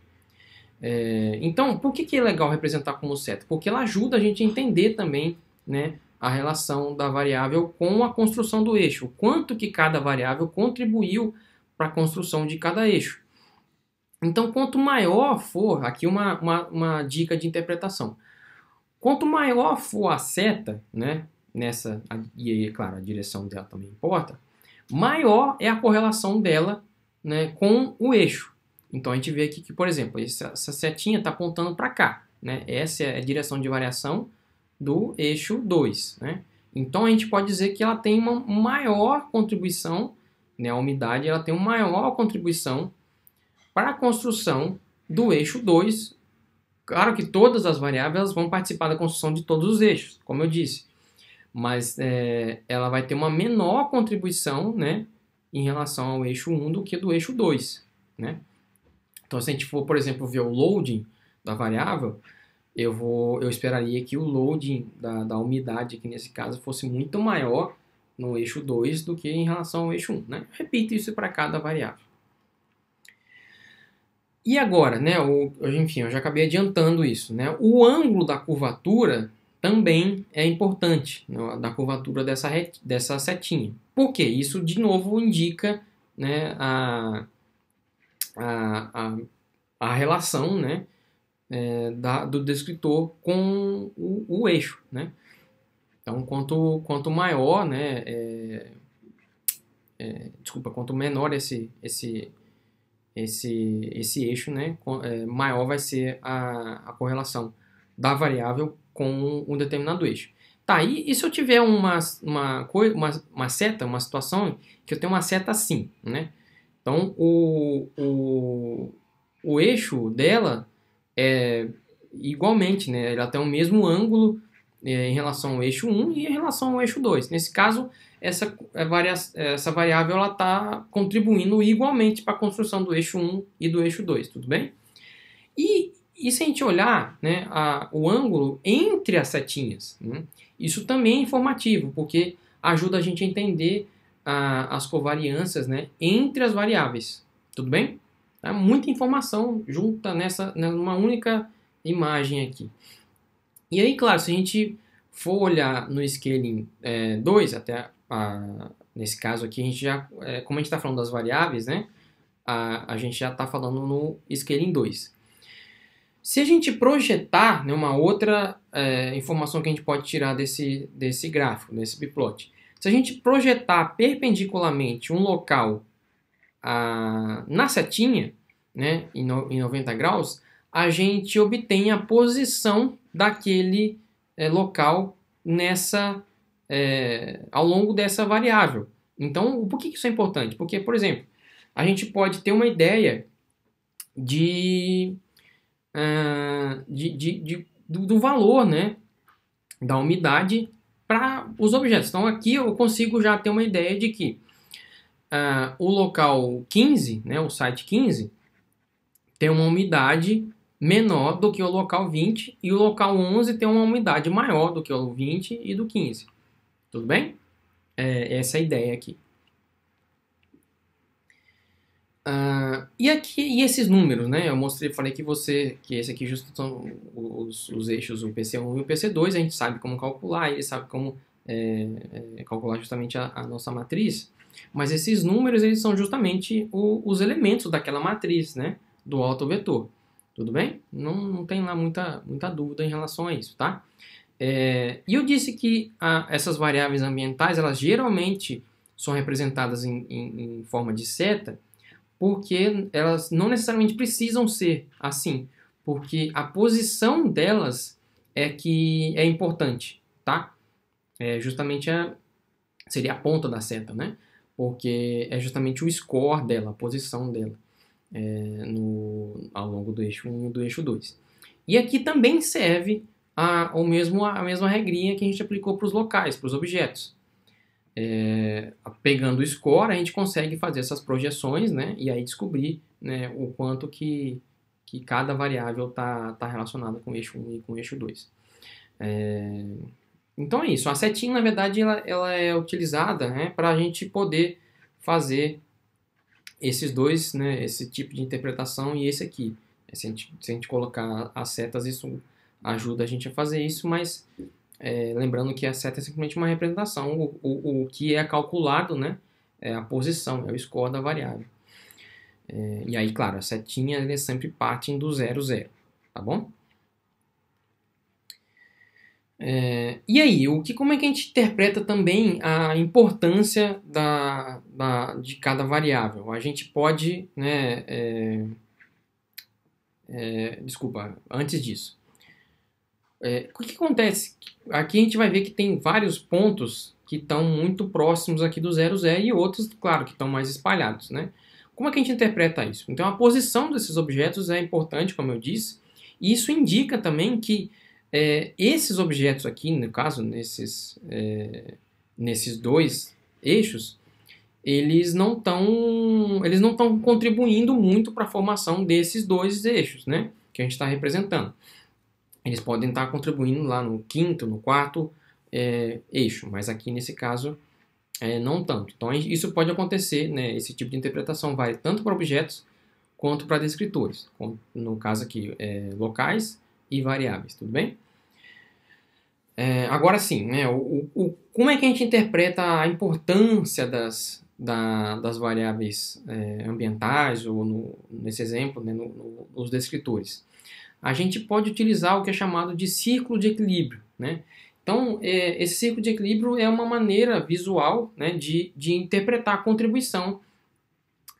[SPEAKER 1] É, então, por que, que é legal representar como seta? Porque ela ajuda a gente a entender também né, a relação da variável com a construção do eixo, quanto que cada variável contribuiu para a construção de cada eixo. Então, quanto maior for, aqui uma, uma, uma dica de interpretação, quanto maior for a seta, né, nessa, e aí, é claro, a direção dela também importa, maior é a correlação dela né, com o eixo. Então a gente vê aqui que, por exemplo, essa, essa setinha está apontando para cá. Né? Essa é a direção de variação do eixo 2. Né? Então a gente pode dizer que ela tem uma maior contribuição, né, a umidade ela tem uma maior contribuição para a construção do eixo 2. Claro que todas as variáveis vão participar da construção de todos os eixos, como eu disse mas é, ela vai ter uma menor contribuição né, em relação ao eixo 1 do que do eixo 2. Né? Então, se a gente for, por exemplo, ver o loading da variável, eu, vou, eu esperaria que o loading da, da umidade, aqui nesse caso fosse muito maior no eixo 2 do que em relação ao eixo 1. Né? Repito isso para cada variável. E agora, né, o, enfim, eu já acabei adiantando isso. Né, o ângulo da curvatura também é importante da né, curvatura dessa, dessa setinha. Por quê? Isso, de novo, indica né, a, a, a, relação né, é, da, do descritor com o, o, eixo. Né? Então, quanto, quanto maior, né, é, é, desculpa, quanto menor esse, esse, esse, esse eixo, né, é, maior vai ser a, a correlação da variável com um determinado eixo. Tá, e, e se eu tiver uma, uma, uma, uma seta, uma situação que eu tenho uma seta assim, né? Então, o, o, o eixo dela é igualmente, né? Ela tem o mesmo ângulo é, em relação ao eixo 1 e em relação ao eixo 2. Nesse caso, essa, é varia essa variável está contribuindo igualmente para a construção do eixo 1 e do eixo 2, tudo bem? E e se a gente olhar né, a, o ângulo entre as setinhas, né, isso também é informativo, porque ajuda a gente a entender a, as covariâncias né, entre as variáveis. Tudo bem? Tá? Muita informação junta nessa né, numa única imagem aqui. E aí, claro, se a gente for olhar no scaling 2, é, até a, nesse caso aqui, a gente já, é, como a gente está falando das variáveis, né, a, a gente já está falando no scaling 2. Se a gente projetar né, uma outra é, informação que a gente pode tirar desse, desse gráfico, desse biplot, se a gente projetar perpendicularmente um local a, ah, na setinha, né, em, no, em 90 graus, a gente obtém a posição daquele é, local nessa é, ao longo dessa variável. Então, por que isso é importante? Porque, por exemplo, a gente pode ter uma ideia de de, de, de do, do, valor né, da umidade para os objetos. Então aqui eu consigo já ter uma ideia de que uh, o local 15, né, o site 15, tem uma umidade menor do que o local 20 e o local 11 tem uma umidade maior do que o 20 e do 15. Tudo bem? É essa é a ideia aqui. Uh, e aqui e esses números, né? Eu mostrei, falei que você, que esse aqui justo são os, os eixos, o PC1 e o PC2, a gente sabe como calcular, ele sabe como é, é, calcular justamente a, a, nossa matriz. Mas esses números, eles são justamente o, os elementos daquela matriz, né? Do autovetor. Tudo bem? Não, não tem lá muita, muita dúvida em relação a isso, tá? É, e eu disse que a, essas variáveis ambientais, elas geralmente são representadas em, em, em forma de seta, porque elas não necessariamente precisam ser assim, porque a posição delas é que é importante, tá? É justamente a seria a ponta da seta, né? Porque é justamente o score dela, a posição dela é, no, ao longo do eixo 1 e do eixo 2. E aqui também serve a, o mesmo, a mesma regrinha que a gente aplicou para os locais, para os objetos é, pegando o score, a gente consegue fazer essas projeções, né? E aí descobrir né, o quanto que, que cada variável está tá relacionada com o eixo 1 e com o eixo 2. É, então é isso. A setinha, na verdade, ela, ela é utilizada né, para a gente poder fazer esses dois, né, esse tipo de interpretação e esse aqui. Se a gente, se a gente colocar as setas, isso ajuda a gente a fazer isso, mas é, lembrando que a seta é simplesmente uma representação, o, o, o que é calculado, né? É a posição, é o score da variável. É, e aí, claro, a setinha ele é sempre parte do zero zero tá bom? É, e aí, o que, como é que a gente interpreta também a importância da, da de cada variável? A gente pode, né, é, é desculpa, antes disso, é, o que acontece? Aqui a gente vai ver que tem vários pontos que estão muito próximos aqui do zero zero e outros, claro, que estão mais espalhados, né? Como é que a gente interpreta isso? Então, a posição desses objetos é importante, como eu disse, e isso indica também que é, esses objetos aqui, no caso, nesses, é, nesses dois eixos, eles não estão eles não estão contribuindo muito para a formação desses dois eixos, né? Que a gente está representando eles podem estar contribuindo lá no quinto, no quarto é, eixo, mas aqui nesse caso é, não tanto. Então isso pode acontecer, né? esse tipo de interpretação vale tanto para objetos quanto para descritores, no caso aqui é, locais e variáveis, tudo bem? É, agora sim, né, o, o, como é que a gente interpreta a importância das, da, das variáveis é, ambientais, ou no, nesse exemplo, né, no, no, nos descritores? a gente pode utilizar o que é chamado de círculo de equilíbrio. Né? Então, é, esse círculo de equilíbrio é uma maneira visual né, de, de interpretar a contribuição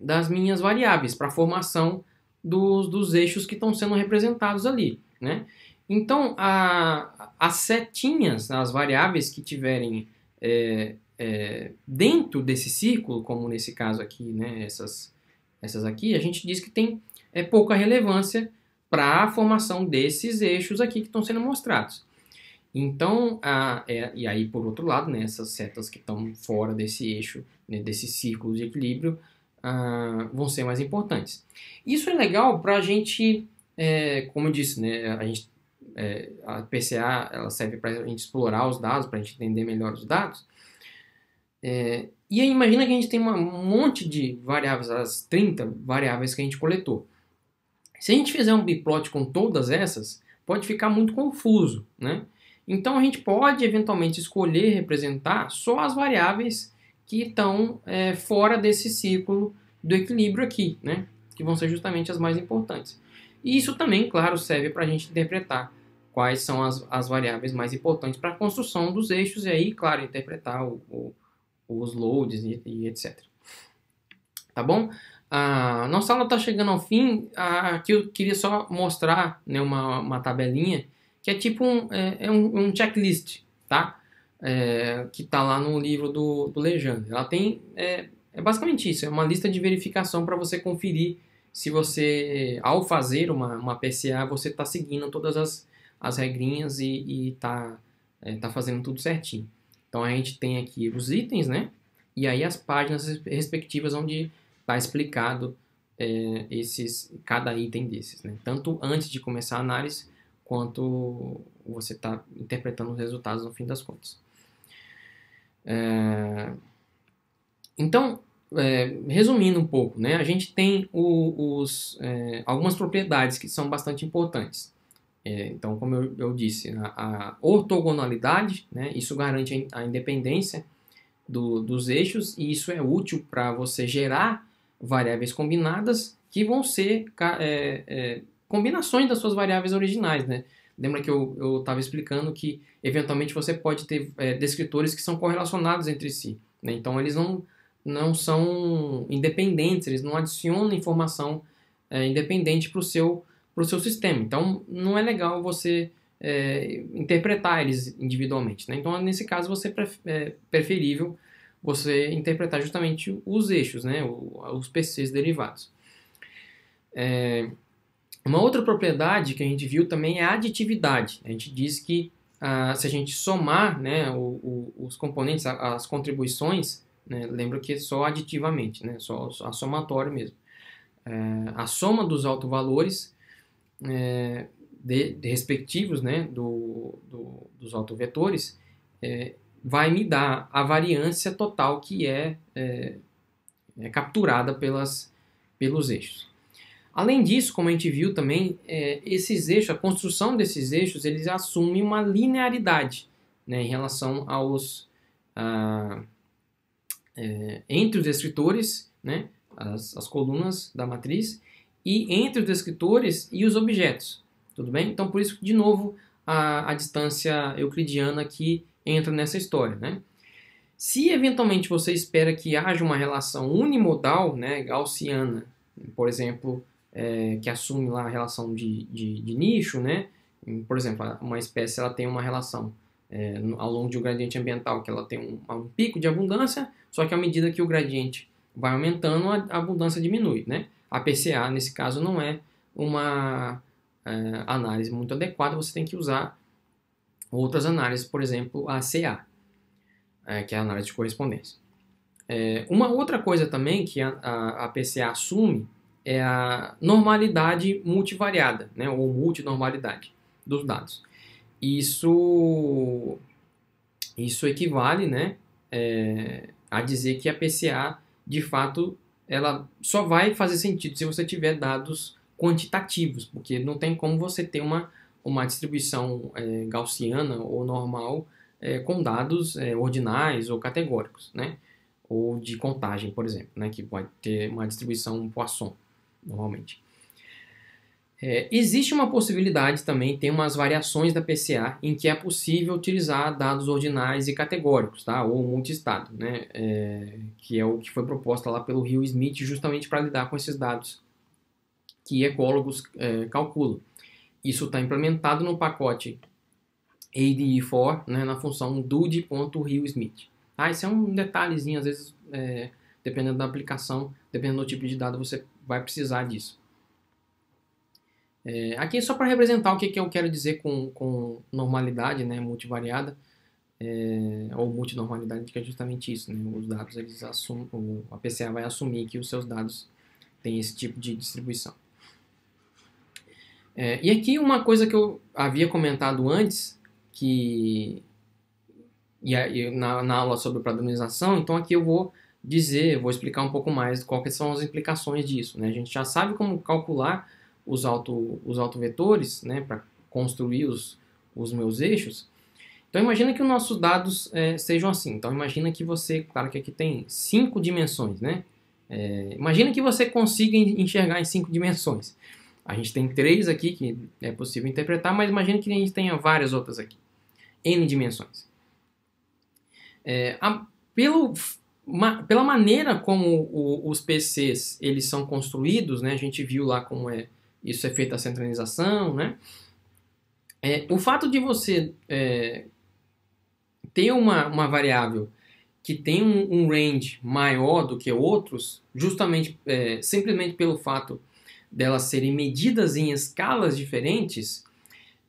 [SPEAKER 1] das minhas variáveis para a formação dos, dos eixos que estão sendo representados ali. Né? Então, a, as setinhas, as variáveis que tiverem é, é, dentro desse círculo, como nesse caso aqui, né, essas, essas aqui, a gente diz que tem é, pouca relevância para a formação desses eixos aqui que estão sendo mostrados. Então, a, é, e aí por outro lado, né, essas setas que estão fora desse eixo, né, desse círculo de equilíbrio, a, ah, vão ser mais importantes. Isso é legal para a gente, é, como eu disse, né, a, gente, é, a PCA ela serve para a gente explorar os dados, para a gente entender melhor os dados. É, e aí imagina que a gente tem uma, um monte de variáveis, as 30 variáveis que a gente coletou. Se a gente fizer um biplot com todas essas, pode ficar muito confuso, né? Então a gente pode eventualmente escolher representar só as variáveis que estão é, fora desse ciclo do equilíbrio aqui, né? Que vão ser justamente as mais importantes. E isso também, claro, serve para a gente interpretar quais são as, as variáveis mais importantes para a construção dos eixos e aí, claro, interpretar o, o, os loads e, e etc. Tá bom? A nossa aula está chegando ao fim. Aqui eu queria só mostrar né, uma, uma tabelinha que é tipo um, é, é um, um, checklist, tá? É, que está lá no livro do, do Legendre. Ela tem é, é basicamente isso, é uma lista de verificação para você conferir se você, ao fazer uma, uma PCA, você está seguindo todas as, as regrinhas e está é, tá fazendo tudo certinho. Então a gente tem aqui os itens, né? E aí as páginas respectivas onde está explicado é, esses, cada item desses, né? tanto antes de começar a análise, quanto você está interpretando os resultados no fim das contas. É... Então, é, resumindo um pouco, né, a gente tem o, os, é, algumas propriedades que são bastante importantes. É, então, como eu, eu disse, a, a, ortogonalidade, né, isso garante a independência do, dos eixos e isso é útil para você gerar variáveis combinadas que vão ser é, é, combinações das suas variáveis originais, né? Lembra que eu estava explicando que, eventualmente, você pode ter é, descritores que são correlacionados entre si. Né? Então, eles não, não são independentes, eles não adicionam informação é, independente para o seu, seu sistema. Então, não é legal você é, interpretar eles individualmente. Né? Então, nesse caso, você é preferível você interpretar justamente os eixos, né, os PCs derivados. É, uma outra propriedade que a gente viu também é a aditividade. A gente diz que ah, se a gente somar né, o, o, os componentes, as contribuições, né, lembra que é só aditivamente, né, só a somatória mesmo. É, a soma dos autovalores é, de, de respectivos né, do, do, dos autovetores é, vai me dar a variância total que é, é, é capturada pelas, pelos eixos. Além disso, como a gente viu também, é, esses eixos, a construção desses eixos, eles assumem uma linearidade né, em relação aos a, é, entre os descritores, né, as, as colunas da matriz, e entre os descritores e os objetos. Tudo bem? Então, por isso, de novo, a, a distância euclidiana aqui entra nessa história, né? Se eventualmente você espera que haja uma relação unimodal, né, gaussiana, por exemplo, é, que assume lá a relação de, de, de, nicho, né? Por exemplo, uma espécie ela tem uma relação é, ao longo de um gradiente ambiental, que ela tem um, um, pico de abundância, só que à medida que o gradiente vai aumentando, a abundância diminui, né? A PCA, nesse caso, não é uma é, análise muito adequada, você tem que usar outras análises, por exemplo, a CA, é, que é a análise de correspondência. É, uma outra coisa também que a, a, a, PCA assume é a normalidade multivariada, né, ou multinormalidade dos dados. Isso, isso equivale né, é, a dizer que a PCA, de fato, ela só vai fazer sentido se você tiver dados quantitativos, porque não tem como você ter uma uma distribuição é, gaussiana ou normal é, com dados é, ordinais ou categóricos, né? ou de contagem, por exemplo, né? que pode ter uma distribuição Poisson, normalmente. É, existe uma possibilidade também, tem umas variações da PCA em que é possível utilizar dados ordinais e categóricos, tá? ou multistado, né? É, que é o que foi proposta lá pelo Rio Smith justamente para lidar com esses dados que ecólogos é, calculam. Isso está implementado no pacote ADE4, né, na função dude.realsmith. Tá? Esse é um detalhezinho, às vezes, é, dependendo da aplicação, dependendo do tipo de dado, você vai precisar disso. É, aqui só para representar o que, que eu quero dizer com, com normalidade né, multivariada, é, ou multinormalidade, que é justamente isso. Né? Os dados, eles assumem, a PCA vai assumir que os seus dados têm esse tipo de distribuição. É, e aqui uma coisa que eu havia comentado antes, que e na, na, aula sobre padronização, então aqui eu vou dizer, vou explicar um pouco mais quais são as implicações disso. Né? A gente já sabe como calcular os, auto, os autovetores né, para construir os, os meus eixos. Então imagina que os nossos dados é, sejam assim. Então imagina que você, claro que aqui tem cinco dimensões, né? É, imagina que você consiga enxergar em cinco dimensões. A gente tem três aqui que é possível interpretar, mas imagine que a gente tenha várias outras aqui. N dimensões. É, a, pelo, ma, pela maneira como o, os PCs eles são construídos, né, a gente viu lá como é isso é feita a centralização, né? É, o fato de você é, ter uma, uma variável que tem um, um range maior do que outros, justamente, é, simplesmente pelo fato delas serem medidas em escalas diferentes,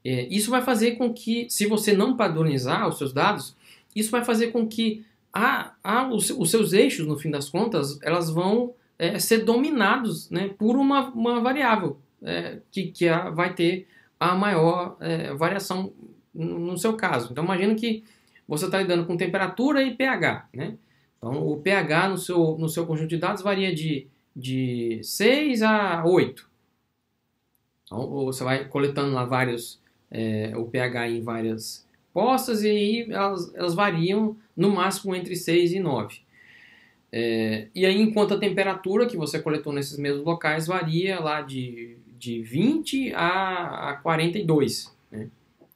[SPEAKER 1] é, isso vai fazer com que, se você não padronizar os seus dados, isso vai fazer com que a, a, os, os, seus eixos, no fim das contas, elas vão é, ser dominados né, por uma, uma variável é, que, que a, vai ter a maior é, variação no, no seu caso. Então, imagina que você está lidando com temperatura e pH. Né? Então, o pH no seu, no seu conjunto de dados varia de de 6 a 8. Então, você vai coletando lá vários, é, o pH em várias postas e aí elas, elas variam no máximo entre 6 e 9. É, e aí, enquanto a temperatura que você coletou nesses mesmos locais varia lá de, de 20 a, a 42, né?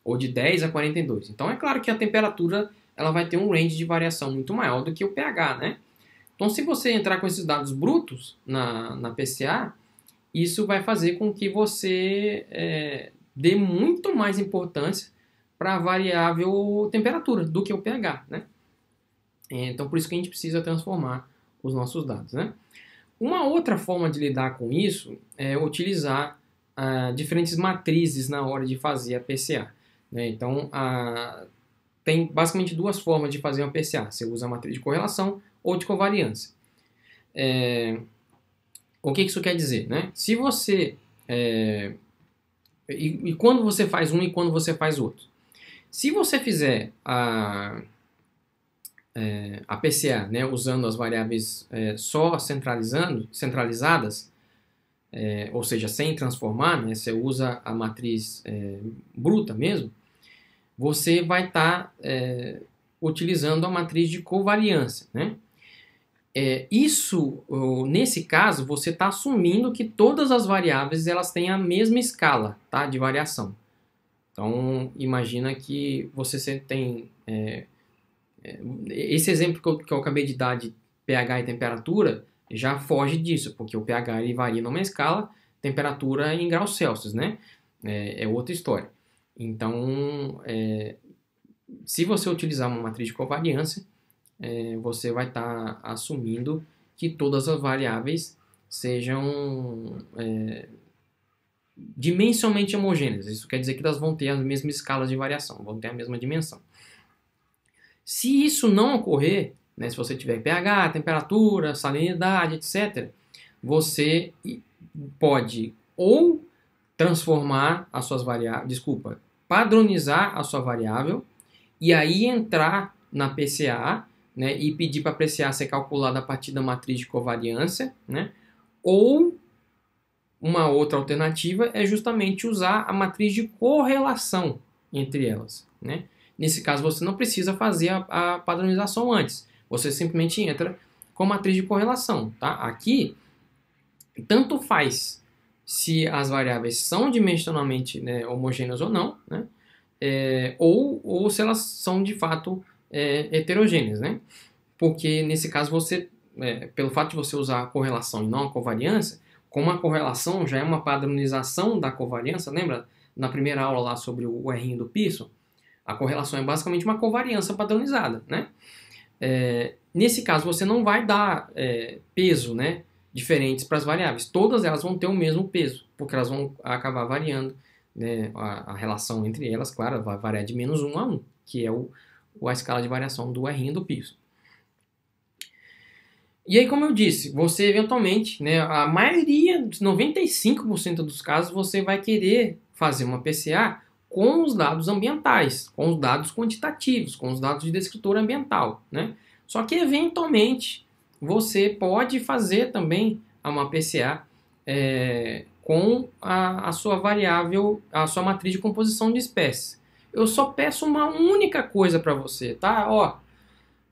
[SPEAKER 1] ou de 10 a 42. Então, é claro que a temperatura ela vai ter um range de variação muito maior do que o pH, né? Então, se você entrar com esses dados brutos na, na PCA, isso vai fazer com que você é, dê muito mais importância para a variável temperatura do que o pH, né? É, então, por isso que a gente precisa transformar os nossos dados, né? Uma outra forma de lidar com isso é utilizar ah, diferentes matrizes na hora de fazer a PCA. Né? Então, ah, tem basicamente duas formas de fazer uma PCA. Você usa a matriz de correlação ou de covariância. É, o que isso quer dizer? Né? Se você. É, e, e, quando você faz um e quando você faz outro. Se você fizer a, é, a PCA né, usando as variáveis é, só centralizando, centralizadas, é, ou seja, sem transformar, né, você usa a matriz é, bruta mesmo, você vai estar tá, utilizando a matriz de covariância. Né? é, isso, nesse caso, você está assumindo que todas as variáveis elas têm a mesma escala tá, de variação. Então, imagina que você tem... É, é, esse exemplo que eu, que eu, acabei de dar de pH e temperatura já foge disso, porque o pH ele varia numa escala, temperatura em graus Celsius, né? É, é outra história. Então, é, se você utilizar uma matriz de covariância, é, você vai estar tá assumindo que todas as variáveis sejam é, dimensionalmente homogêneas. Isso quer dizer que elas vão ter as mesmas escalas de variação, vão ter a mesma dimensão. Se isso não ocorrer, né, se você tiver pH, temperatura, salinidade, etc., você pode ou transformar as suas variáveis, desculpa, padronizar a sua variável e aí entrar na PCA né, e pedir para apreciar ser calculada a partir da matriz de covariância, né, ou uma outra alternativa é justamente usar a matriz de correlação entre elas. Né. Nesse caso, você não precisa fazer a, a padronização antes, você simplesmente entra com a matriz de correlação. Tá? Aqui, tanto faz se as variáveis são dimensionalmente né, homogêneas ou não, né? É, ou, ou se elas são de fato é, heterogêneas, né? Porque nesse caso você, é, pelo fato de você usar a correlação e não a covariância, como a correlação já é uma padronização da covariância, lembra na primeira aula lá sobre o R do Pearson? A correlação é basicamente uma covariância padronizada, né? É, nesse caso você não vai dar é, peso, né? Diferentes para as variáveis. Todas elas vão ter o mesmo peso, porque elas vão acabar variando. Né, a, a, relação entre elas, claro, vai variar de menos 1 a 1, que é o, a escala de variação do R do piso. E aí, como eu disse, você eventualmente, né, a maioria, 95% dos casos, você vai querer fazer uma PCA com os dados ambientais, com os dados quantitativos, com os dados de descritor ambiental, né? Só que eventualmente você pode fazer também uma PCA é, eh, com a, a sua variável, a sua matriz de composição de espécies. Eu só peço uma única coisa para você, tá? Ó,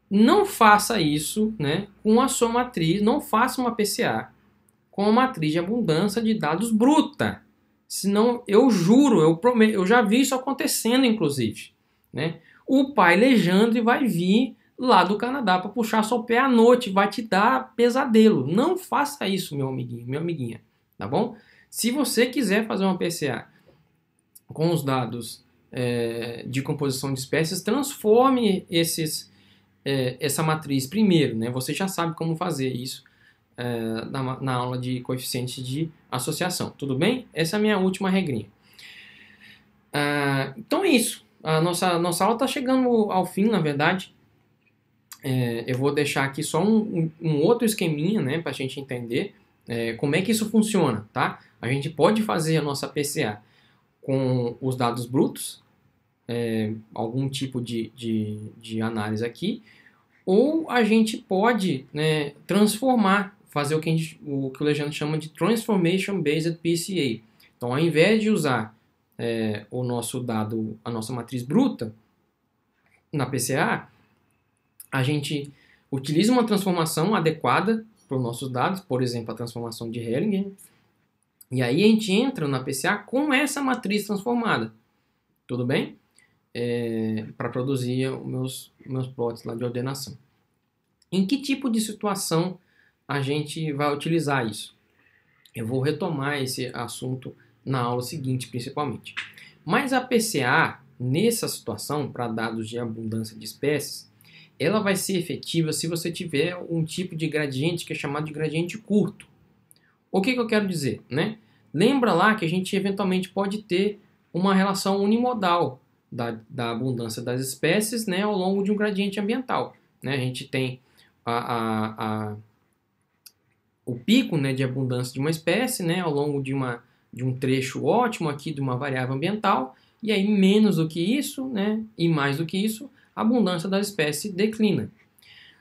[SPEAKER 1] não faça isso, né, com a sua matriz, não faça uma PCA com a matriz de abundância de dados bruta. Senão, eu juro, eu prometo, eu já vi isso acontecendo, inclusive, né? O pai Legendre vai vir lá do Canadá para puxar seu pé à noite, vai te dar pesadelo. Não faça isso, meu amiguinho, minha amiguinha, tá bom? Se você quiser fazer uma PCA com os dados é, de composição de espécies, transforme esses, é, essa matriz primeiro. Né? Você já sabe como fazer isso é, na, na, aula de coeficiente de associação. Tudo bem? Essa é a minha última regrinha. Ah, então é isso. A nossa, nossa aula está chegando ao fim, na verdade. É, eu vou deixar aqui só um, um outro esqueminha né, para a gente entender é, como é que isso funciona. Tá? A gente pode fazer a nossa PCA com os dados brutos, é, algum tipo de, de, de, análise aqui, ou a gente pode né, transformar, fazer o que, gente, o que o chama de Transformation Based PCA. Então, ao invés de usar é, o nosso dado, a nossa matriz bruta na PCA, a gente utiliza uma transformação adequada para os nossos dados, por exemplo, a transformação de Hellinger, e aí a gente entra na PCA com essa matriz transformada, tudo bem? É, Para produzir os meus, meus plots lá de ordenação. Em que tipo de situação a gente vai utilizar isso? Eu vou retomar esse assunto na aula seguinte, principalmente. Mas a PCA, nessa situação, para dados de abundância de espécies, ela vai ser efetiva se você tiver um tipo de gradiente que é chamado de gradiente curto. O que, que eu quero dizer, né? Lembra lá que a gente eventualmente pode ter uma relação unimodal da, da abundância das espécies né, ao longo de um gradiente ambiental. Né? A gente tem a, a, a, o pico né, de abundância de uma espécie né, ao longo de, uma, de um trecho ótimo aqui de uma variável ambiental, e aí menos do que isso né, e mais do que isso, a abundância da espécie declina.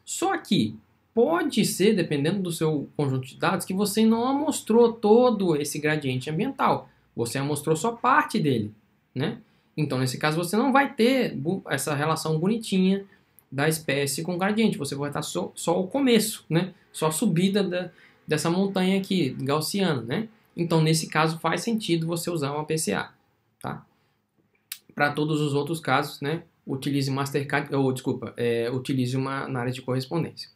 [SPEAKER 1] Só que pode ser, dependendo do seu conjunto de dados, que você não amostrou todo esse gradiente ambiental. Você amostrou só parte dele, né? Então, nesse caso, você não vai ter essa relação bonitinha da espécie com o gradiente. Você vai estar só, só o começo, né? Só a subida da, dessa montanha aqui, gaussiana, né? Então, nesse caso, faz sentido você usar uma PCA, tá? Para todos os outros casos, né? Utilize Mastercard, ou desculpa, é, utilize uma análise de correspondência.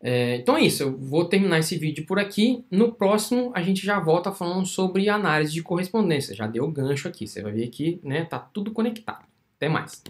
[SPEAKER 1] É, então é isso, eu vou terminar esse vídeo por aqui. No próximo a gente já volta falando sobre análise de correspondência. Já deu gancho aqui, você vai ver que né, tá tudo conectado. Até mais.